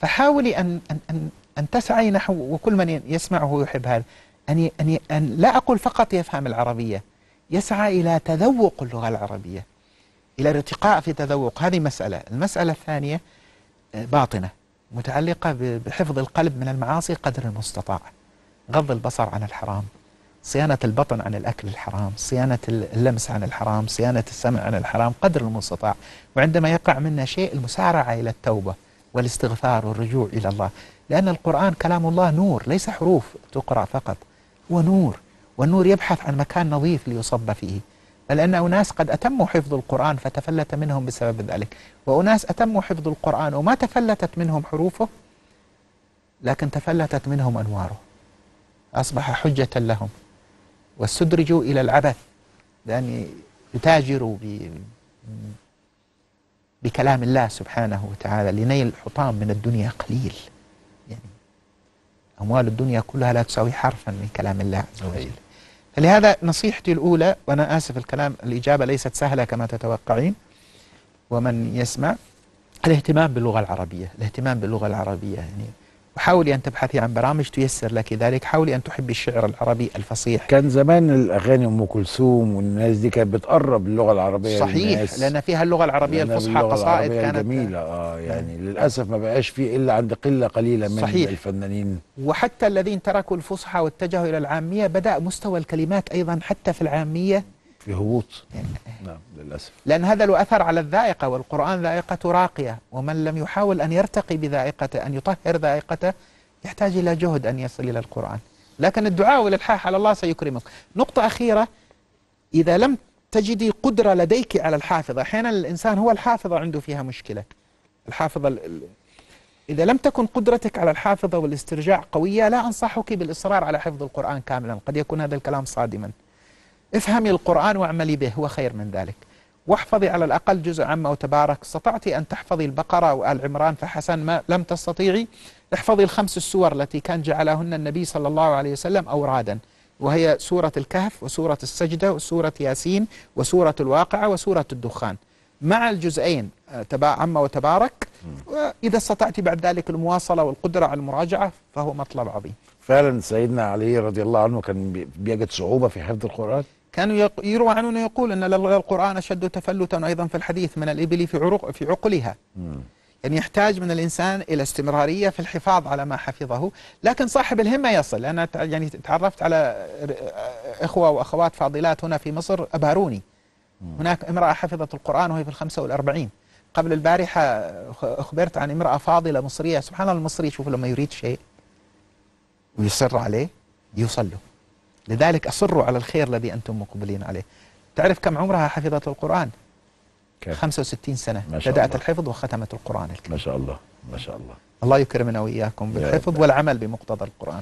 فحاولي أن, أن, أن, أن تسعي نحو وكل من يسمعه يحب هذا أن, أن, أن لا أقول فقط يفهم العربية يسعى إلى تذوق اللغة العربية إلى الارتقاء في تذوق هذه مسألة المسألة الثانية آه، باطنة متعلقة بحفظ القلب من المعاصي قدر المستطاع غض البصر عن الحرام صيانة البطن عن الأكل الحرام صيانة اللمس عن الحرام صيانة السمع عن الحرام قدر المستطاع وعندما يقع منا شيء المسارعة إلى التوبة والاستغفار والرجوع إلى الله لأن القرآن كلام الله نور ليس حروف تقرأ فقط هو نور والنور يبحث عن مكان نظيف ليصب فيه بل أن أناس قد أتموا حفظ القرآن فتفلت منهم بسبب ذلك وأناس أتموا حفظ القرآن وما تفلتت منهم حروفه لكن تفلتت منهم أنواره أصبح حجة لهم واستدرجوا إلى العبث لأن يتاجروا ب... بكلام الله سبحانه وتعالى لنيل حطام من الدنيا قليل يعني أموال الدنيا كلها لا تساوي حرفا من كلام الله عز وجل لهذا نصيحتي الأولى وأنا آسف الكلام الإجابة ليست سهلة كما تتوقعين ومن يسمع الاهتمام باللغة العربية الاهتمام باللغة العربية يعني حاولي أن تبحثي عن برامج تيسر لك ذلك حاولي أن تحبي الشعر العربي الفصيح كان زمان الأغاني أم كلثوم والناس دي كانت بتقرب اللغة العربية صحيح للناس. لأن فيها اللغة العربية الفصحى قصائد كانت جميلة آه يعني م. للأسف ما بقاش في إلا عند قلة قليلة من صحيح. الفنانين وحتى الذين تركوا الفصحى واتجهوا إلى العامية بدأ مستوى الكلمات أيضا حتى في العامية في هبوط نعم للأسف لأن هذا له أثر على الذائقة والقرآن ذائقة راقية ومن لم يحاول أن يرتقي بذائقته أن يطهر ذائقته يحتاج إلى جهد أن يصل إلى القرآن لكن الدعاء والإلحاح على الله سيكرمك نقطة أخيرة إذا لم تجدي قدرة لديك على الحافظة أحيانا الإنسان هو الحافظة عنده فيها مشكلة الحافظة إذا لم تكن قدرتك على الحافظة والاسترجاع قوية لا أنصحك بالإصرار على حفظ القرآن كاملا قد يكون هذا الكلام صادما افهمي القرآن واعملي به هو خير من ذلك واحفظي على الأقل جزء عما وتبارك استطعت أن تحفظي البقرة وآل عمران فحسن ما لم تستطيعي احفظي الخمس السور التي كان جعلهن النبي صلى الله عليه وسلم أورادا وهي سورة الكهف وسورة السجدة وسورة ياسين وسورة الواقعة وسورة الدخان مع الجزئين آه، تبع عما وتبارك وإذا استطعت بعد ذلك المواصلة والقدرة على المراجعة فهو مطلب عظيم فعلا سيدنا علي رضي الله عنه كان بيجد صعوبة في حفظ القرآن كان يروى عنه أنه يقول أن القرآن أشد تفلتا أيضا في الحديث من الإبل في عروق في عقلها يعني يحتاج من الإنسان إلى استمرارية في الحفاظ على ما حفظه لكن صاحب الهمة يصل أنا يعني تعرفت على آه، إخوة وأخوات فاضلات هنا في مصر أباروني هناك امرأة حفظت القرآن وهي في ال 45 قبل البارحة أخبرت عن امرأة فاضلة مصرية سبحان الله المصري شوف لما يريد شيء ويصر عليه يوصل له لذلك أصروا على الخير الذي أنتم مقبلين عليه تعرف كم عمرها حفظة القرآن كيف. 65 سنة بدأت الحفظ وختمت القرآن الكريم ما شاء الله ما شاء الله الله يكرمنا وإياكم بالحفظ والعمل بمقتضى القرآن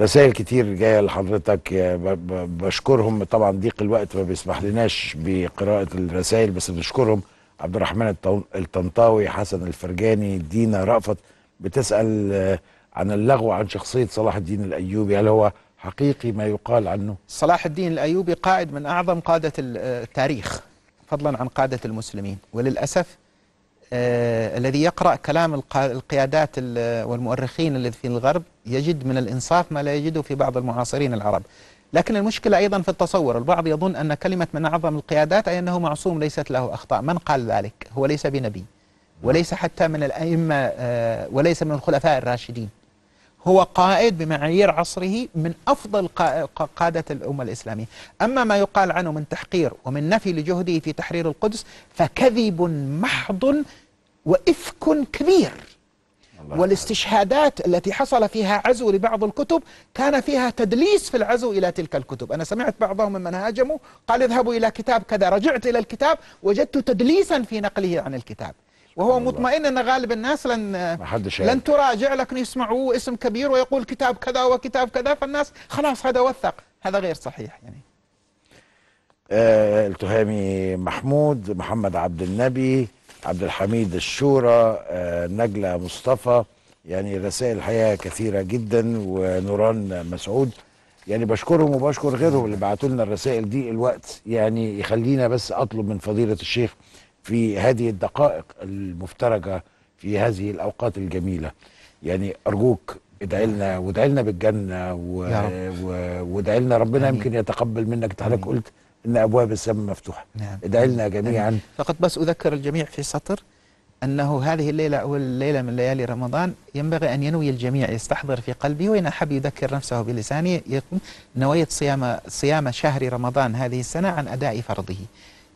رسائل كتير جاية لحضرتك بشكرهم طبعا ضيق الوقت ما بيسمح لناش بقراءة الرسائل بس بنشكرهم عبد الرحمن الطنطاوي حسن الفرجاني دينا رأفت بتسأل آه، عن اللغو عن شخصية صلاح الدين الأيوبي هل هو حقيقي ما يقال عنه صلاح الدين الأيوبي قائد من أعظم قادة آه، التاريخ فضلا عن قادة المسلمين وللأسف آه الذي يقرأ كلام القيادات والمؤرخين الذي في الغرب يجد من الإنصاف ما لا يجده في بعض المعاصرين العرب لكن المشكلة أيضا في التصور البعض يظن أن كلمة من أعظم القيادات أي أنه معصوم ليست له أخطاء من قال ذلك هو ليس بنبي وليس حتى من الأئمة آه وليس من الخلفاء الراشدين هو قائد بمعايير عصره من أفضل قادة الأمة الإسلامية أما ما يقال عنه من تحقير ومن نفي لجهده في تحرير القدس فكذب محض وإفك كبير والاستشهادات التي حصل فيها عزو لبعض الكتب كان فيها تدليس في العزو إلى تلك الكتب أنا سمعت بعضهم ممن هاجموا قال اذهبوا إلى كتاب كذا رجعت إلى الكتاب وجدت تدليسا في نقله عن الكتاب وهو مطمئن أن غالب الناس لن لن تراجع لكن يسمعوا اسم كبير ويقول كتاب كذا وكتاب كذا فالناس خلاص هذا وثق هذا غير صحيح يعني آه التهامي محمود محمد عبد النبي عبد الحميد الشورى آه نجلة مصطفى يعني رسائل الحقيقة كثيرة جدا ونوران مسعود يعني بشكرهم وبشكر غيرهم اللي بعتوا لنا الرسائل دي الوقت يعني يخلينا بس أطلب من فضيلة الشيخ في هذه الدقائق المفترجه في هذه الاوقات الجميله يعني ارجوك ادعي لنا وادعي لنا بالجنه وادعي لنا ربنا أمين. يمكن يتقبل منك حضرتك قلت ان ابواب السماء مفتوحه نعم. ادعي لنا جميعا أمين. فقط بس اذكر الجميع في سطر انه هذه الليله اول ليله من ليالي رمضان ينبغي ان ينوي الجميع يستحضر في قلبه وان احب يذكر نفسه بلسانه نوية صيام صيام شهر رمضان هذه السنه عن اداء فرضه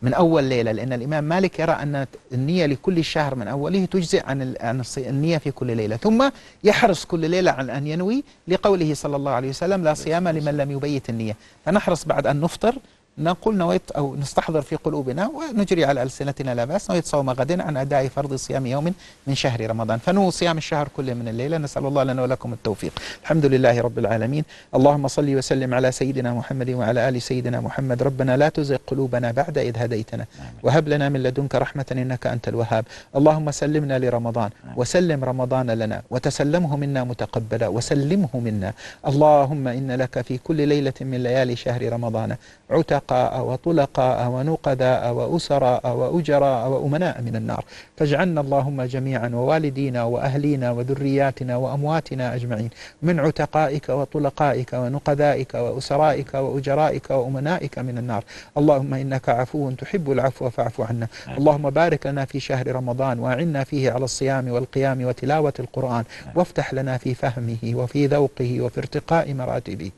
من أول ليلة لأن الإمام مالك يرى أن النية لكل شهر من أوله تجزئ عن النية في كل ليلة ثم يحرص كل ليلة عن أن ينوي لقوله صلى الله عليه وسلم لا صيام لمن لم يبيت النية فنحرص بعد أن نفطر نقول نويت أو نستحضر في قلوبنا ونجري على ألسنتنا لا بأس نويت صوم غد عن أداء فرض صيام يوم من شهر رمضان فنو صيام الشهر كله من الليلة نسأل الله لنا ولكم التوفيق الحمد لله رب العالمين اللهم صل وسلم على سيدنا محمد وعلى آل سيدنا محمد ربنا لا تزغ قلوبنا بعد إذ هديتنا وهب لنا من لدنك رحمة إنك أنت الوهاب اللهم سلمنا لرمضان وسلم رمضان لنا وتسلمه منا متقبلا وسلمه منا اللهم إن لك في كل ليلة من ليالي شهر رمضان عتق أحرقاء وطلقاء ونقداء وأسراء وأجراء وأمناء من النار فاجعلنا اللهم جميعا ووالدينا وأهلينا وذرياتنا وأمواتنا أجمعين من عتقائك وطلقائك ونقذائك وأسرائك وأجرائك وأمنائك من النار اللهم إنك عفو تحب العفو فاعف عنا اللهم بارك لنا في شهر رمضان وأعنا فيه على الصيام والقيام وتلاوة القرآن وافتح لنا في فهمه وفي ذوقه وفي ارتقاء مراتبه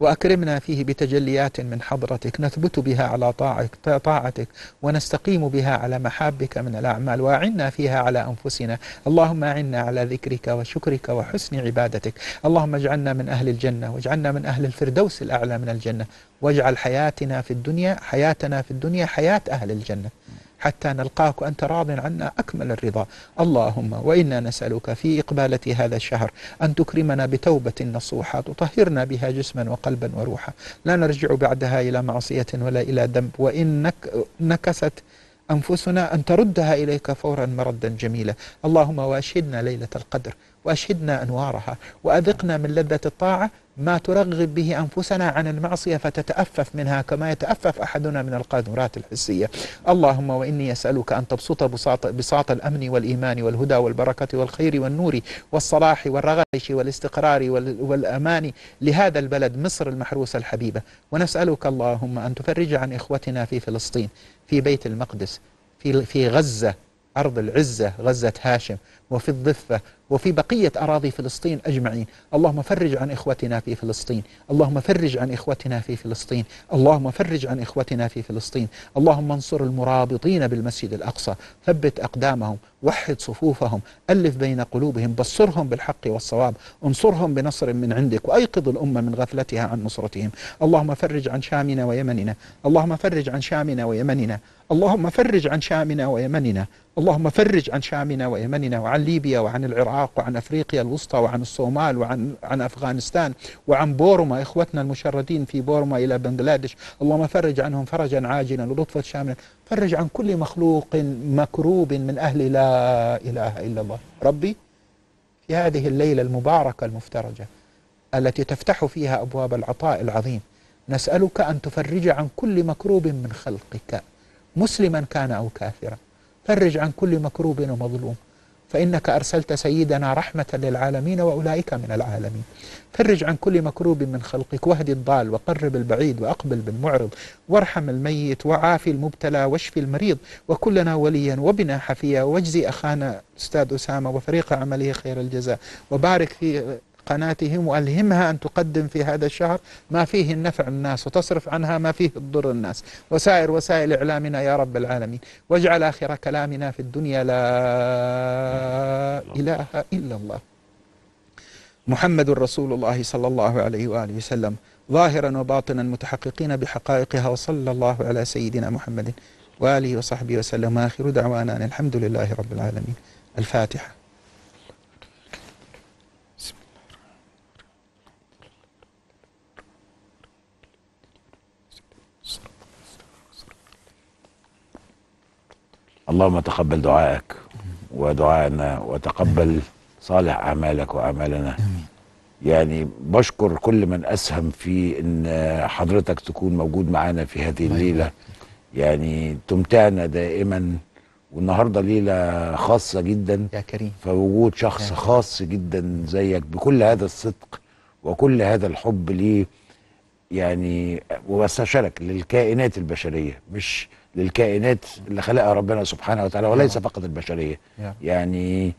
وأكرمنا فيه بتجليات من حضرتك نثبت بها على طاعتك ونستقيم بها على محابك من الأعمال وأعنا فيها على أنفسنا اللهم أعنا على ذكرك وشكرك وحسن عبادتك اللهم اجعلنا من أهل الجنة واجعلنا من أهل الفردوس الأعلى من الجنة واجعل حياتنا في الدنيا حياتنا في الدنيا حياة أهل الجنة حتى نلقاك وأنت راض عنا أكمل الرضا اللهم وإنا نسألك في إقبالة هذا الشهر أن تكرمنا بتوبة نصوحة تطهرنا بها جسما وقلبا وروحا لا نرجع بعدها إلى معصية ولا إلى ذنب وإن نكست أنفسنا أن تردها إليك فورا مردا جميلا اللهم واشهدنا ليلة القدر واشهدنا أنوارها وأذقنا من لذة الطاعة ما ترغب به أنفسنا عن المعصية فتتأفف منها كما يتأفف أحدنا من القاذورات الحسية اللهم وإني أسألك أن تبسط بساط, بساط الأمن والإيمان والهدى والبركة والخير والنور والصلاح والرغش والاستقرار والأمان لهذا البلد مصر المحروسة الحبيبة ونسألك اللهم أن تفرج عن إخوتنا في فلسطين في بيت المقدس في, في غزة أرض العزة غزة هاشم وفي الضفة وفي بقية أراضي فلسطين أجمعين اللهم فرج عن إخوتنا في فلسطين اللهم فرج عن إخوتنا في فلسطين اللهم فرج عن إخوتنا في فلسطين اللهم انصر المرابطين بالمسجد الأقصى ثبت أقدامهم وحد صفوفهم ألف بين قلوبهم بصرهم بالحق والصواب انصرهم بنصر من عندك وأيقظ الأمة من غفلتها عن نصرتهم اللهم فرج عن شامنا ويمننا اللهم فرج عن شامنا ويمننا اللهم فرج عن شامنا ويمننا اللهم فرج عن شامنا ويمننا وعن ليبيا وعن العراق العراق وعن أفريقيا الوسطى وعن الصومال وعن عن أفغانستان وعن بورما إخوتنا المشردين في بورما إلى بنغلاديش اللهم فرج عنهم فرجا عاجلا ولطفا شاملا فرج عن كل مخلوق مكروب من أهل لا إله إلا الله ربي في هذه الليلة المباركة المفترجة التي تفتح فيها أبواب العطاء العظيم نسألك أن تفرج عن كل مكروب من خلقك مسلما كان أو كافرا فرج عن كل مكروب ومظلوم فإنك أرسلت سيدنا رحمة للعالمين وأولئك من العالمين فرج عن كل مكروب من خلقك واهد الضال وقرب البعيد وأقبل بالمعرض وارحم الميت وعافي المبتلى واشفي المريض وكلنا وليا وبنا حفيا واجزي أخانا أستاذ أسامة وفريق عمله خير الجزاء وبارك في قناتهم وألهمها أن تقدم في هذا الشهر ما فيه النفع الناس وتصرف عنها ما فيه الضر الناس وسائر وسائل إعلامنا يا رب العالمين واجعل آخر كلامنا في الدنيا لا إله إلا الله محمد رسول الله صلى الله عليه وآله وسلم ظاهرا وباطنا متحققين بحقائقها وصلى الله على سيدنا محمد وآله وصحبه وسلم آخر دعوانا الحمد لله رب العالمين الفاتحة اللهم تقبل دعائك ودعائنا وتقبل صالح أعمالك وأعمالنا يعني بشكر كل من أسهم في أن حضرتك تكون موجود معنا في هذه الليلة يعني تمتعنا دائما والنهاردة ليلة خاصة جدا يا كريم فوجود شخص خاص جدا زيك بكل هذا الصدق وكل هذا الحب ليه يعني واستشارك للكائنات البشرية مش للكائنات اللي خلقها ربنا سبحانه وتعالى وليس آه. فقط البشريه يعني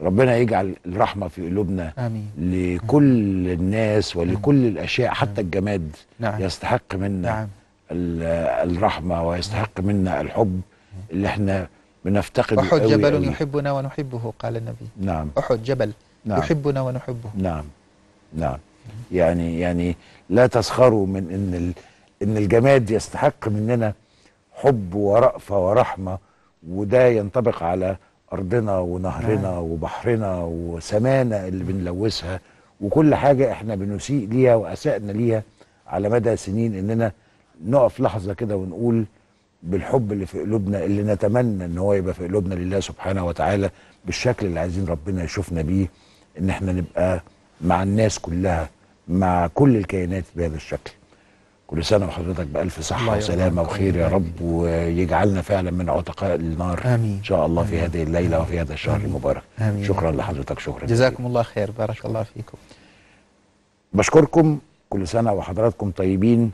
ربنا يجعل الرحمة في قلوبنا آمين. لكل الناس ولكل الأشياء حتى الجماد نعم. يستحق منا نعم. الرحمة ويستحق منا الحب اللي احنا بنفتقده أحد جبل يحبنا ونحبه قال النبي نعم أحد جبل نعم. يحبنا ونحبه نعم نعم يعني يعني لا تسخروا من ان ان الجماد يستحق مننا حب ورأفة ورحمة وده ينطبق على أرضنا ونهرنا آه. وبحرنا وسمانا اللي بنلوثها وكل حاجة احنا بنسيء ليها وأسأنا ليها على مدى سنين إننا نقف لحظة كده ونقول بالحب اللي في قلوبنا اللي نتمنى ان هو يبقى في قلوبنا لله سبحانه وتعالى بالشكل اللي عايزين ربنا يشوفنا بيه ان احنا نبقى مع الناس كلها مع كل الكائنات بهذا الشكل كل سنة وحضرتك بألف صحة وسلامة وخير يا رب ويجعلنا فعلا من عتقاء النار آمين. إن شاء الله في هذه الليلة وفي هذا الشهر آمين. المبارك آمين. شكرا لحضرتك شكرا جزاكم الله خير بارك الله فيكم بشكركم كل سنة وحضراتكم طيبين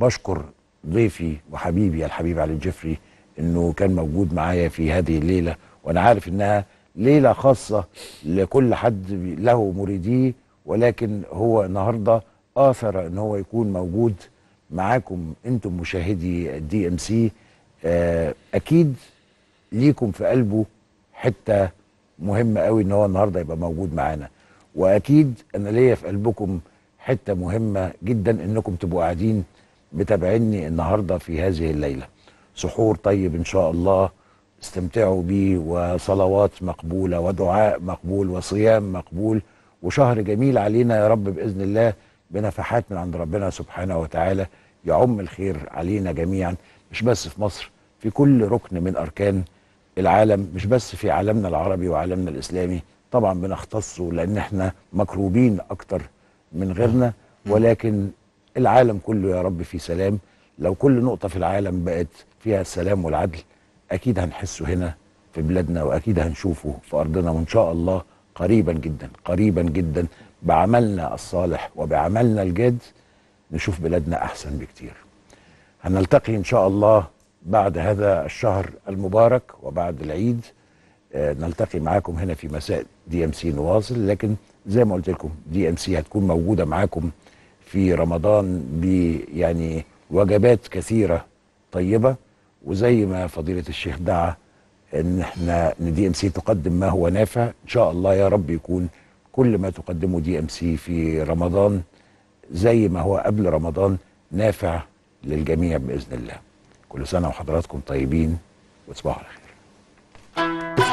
بشكر ضيفي وحبيبي الحبيب علي الجفري انه كان موجود معايا في هذه الليلة وانا عارف انها ليلة خاصة لكل حد له مريديه ولكن هو النهارده آثر إن هو يكون موجود معاكم أنتم مشاهدي الدي أم سي أكيد ليكم في قلبه حتة مهمة قوي إن هو النهاردة يبقى موجود معانا وأكيد أنا ليا في قلبكم حتة مهمة جدا إنكم تبقوا قاعدين متابعيني النهاردة في هذه الليلة سحور طيب إن شاء الله استمتعوا بيه وصلوات مقبولة ودعاء مقبول وصيام مقبول وشهر جميل علينا يا رب بإذن الله بنفحات من عند ربنا سبحانه وتعالى يعم الخير علينا جميعا مش بس في مصر في كل ركن من أركان العالم مش بس في عالمنا العربي وعالمنا الإسلامي طبعا بنختصه لأن احنا مكروبين أكتر من غيرنا ولكن العالم كله يا رب في سلام لو كل نقطة في العالم بقت فيها السلام والعدل أكيد هنحسه هنا في بلادنا وأكيد هنشوفه في أرضنا وإن شاء الله قريبا جدا قريبا جدا بعملنا الصالح وبعملنا الجاد نشوف بلادنا أحسن بكتير هنلتقي إن شاء الله بعد هذا الشهر المبارك وبعد العيد آه، نلتقي معاكم هنا في مساء دي ام سي نواصل لكن زي ما قلت لكم دي ام سي هتكون موجوده معاكم في رمضان ب يعني وجبات كثيره طيبه وزي ما فضيله الشيخ دعا ان احنا ان دي ام سي تقدم ما هو نافع ان شاء الله يا رب يكون كل ما تقدمه دي ام سي في رمضان زي ما هو قبل رمضان نافع للجميع باذن الله كل سنه وحضراتكم طيبين وتصبحوا على خير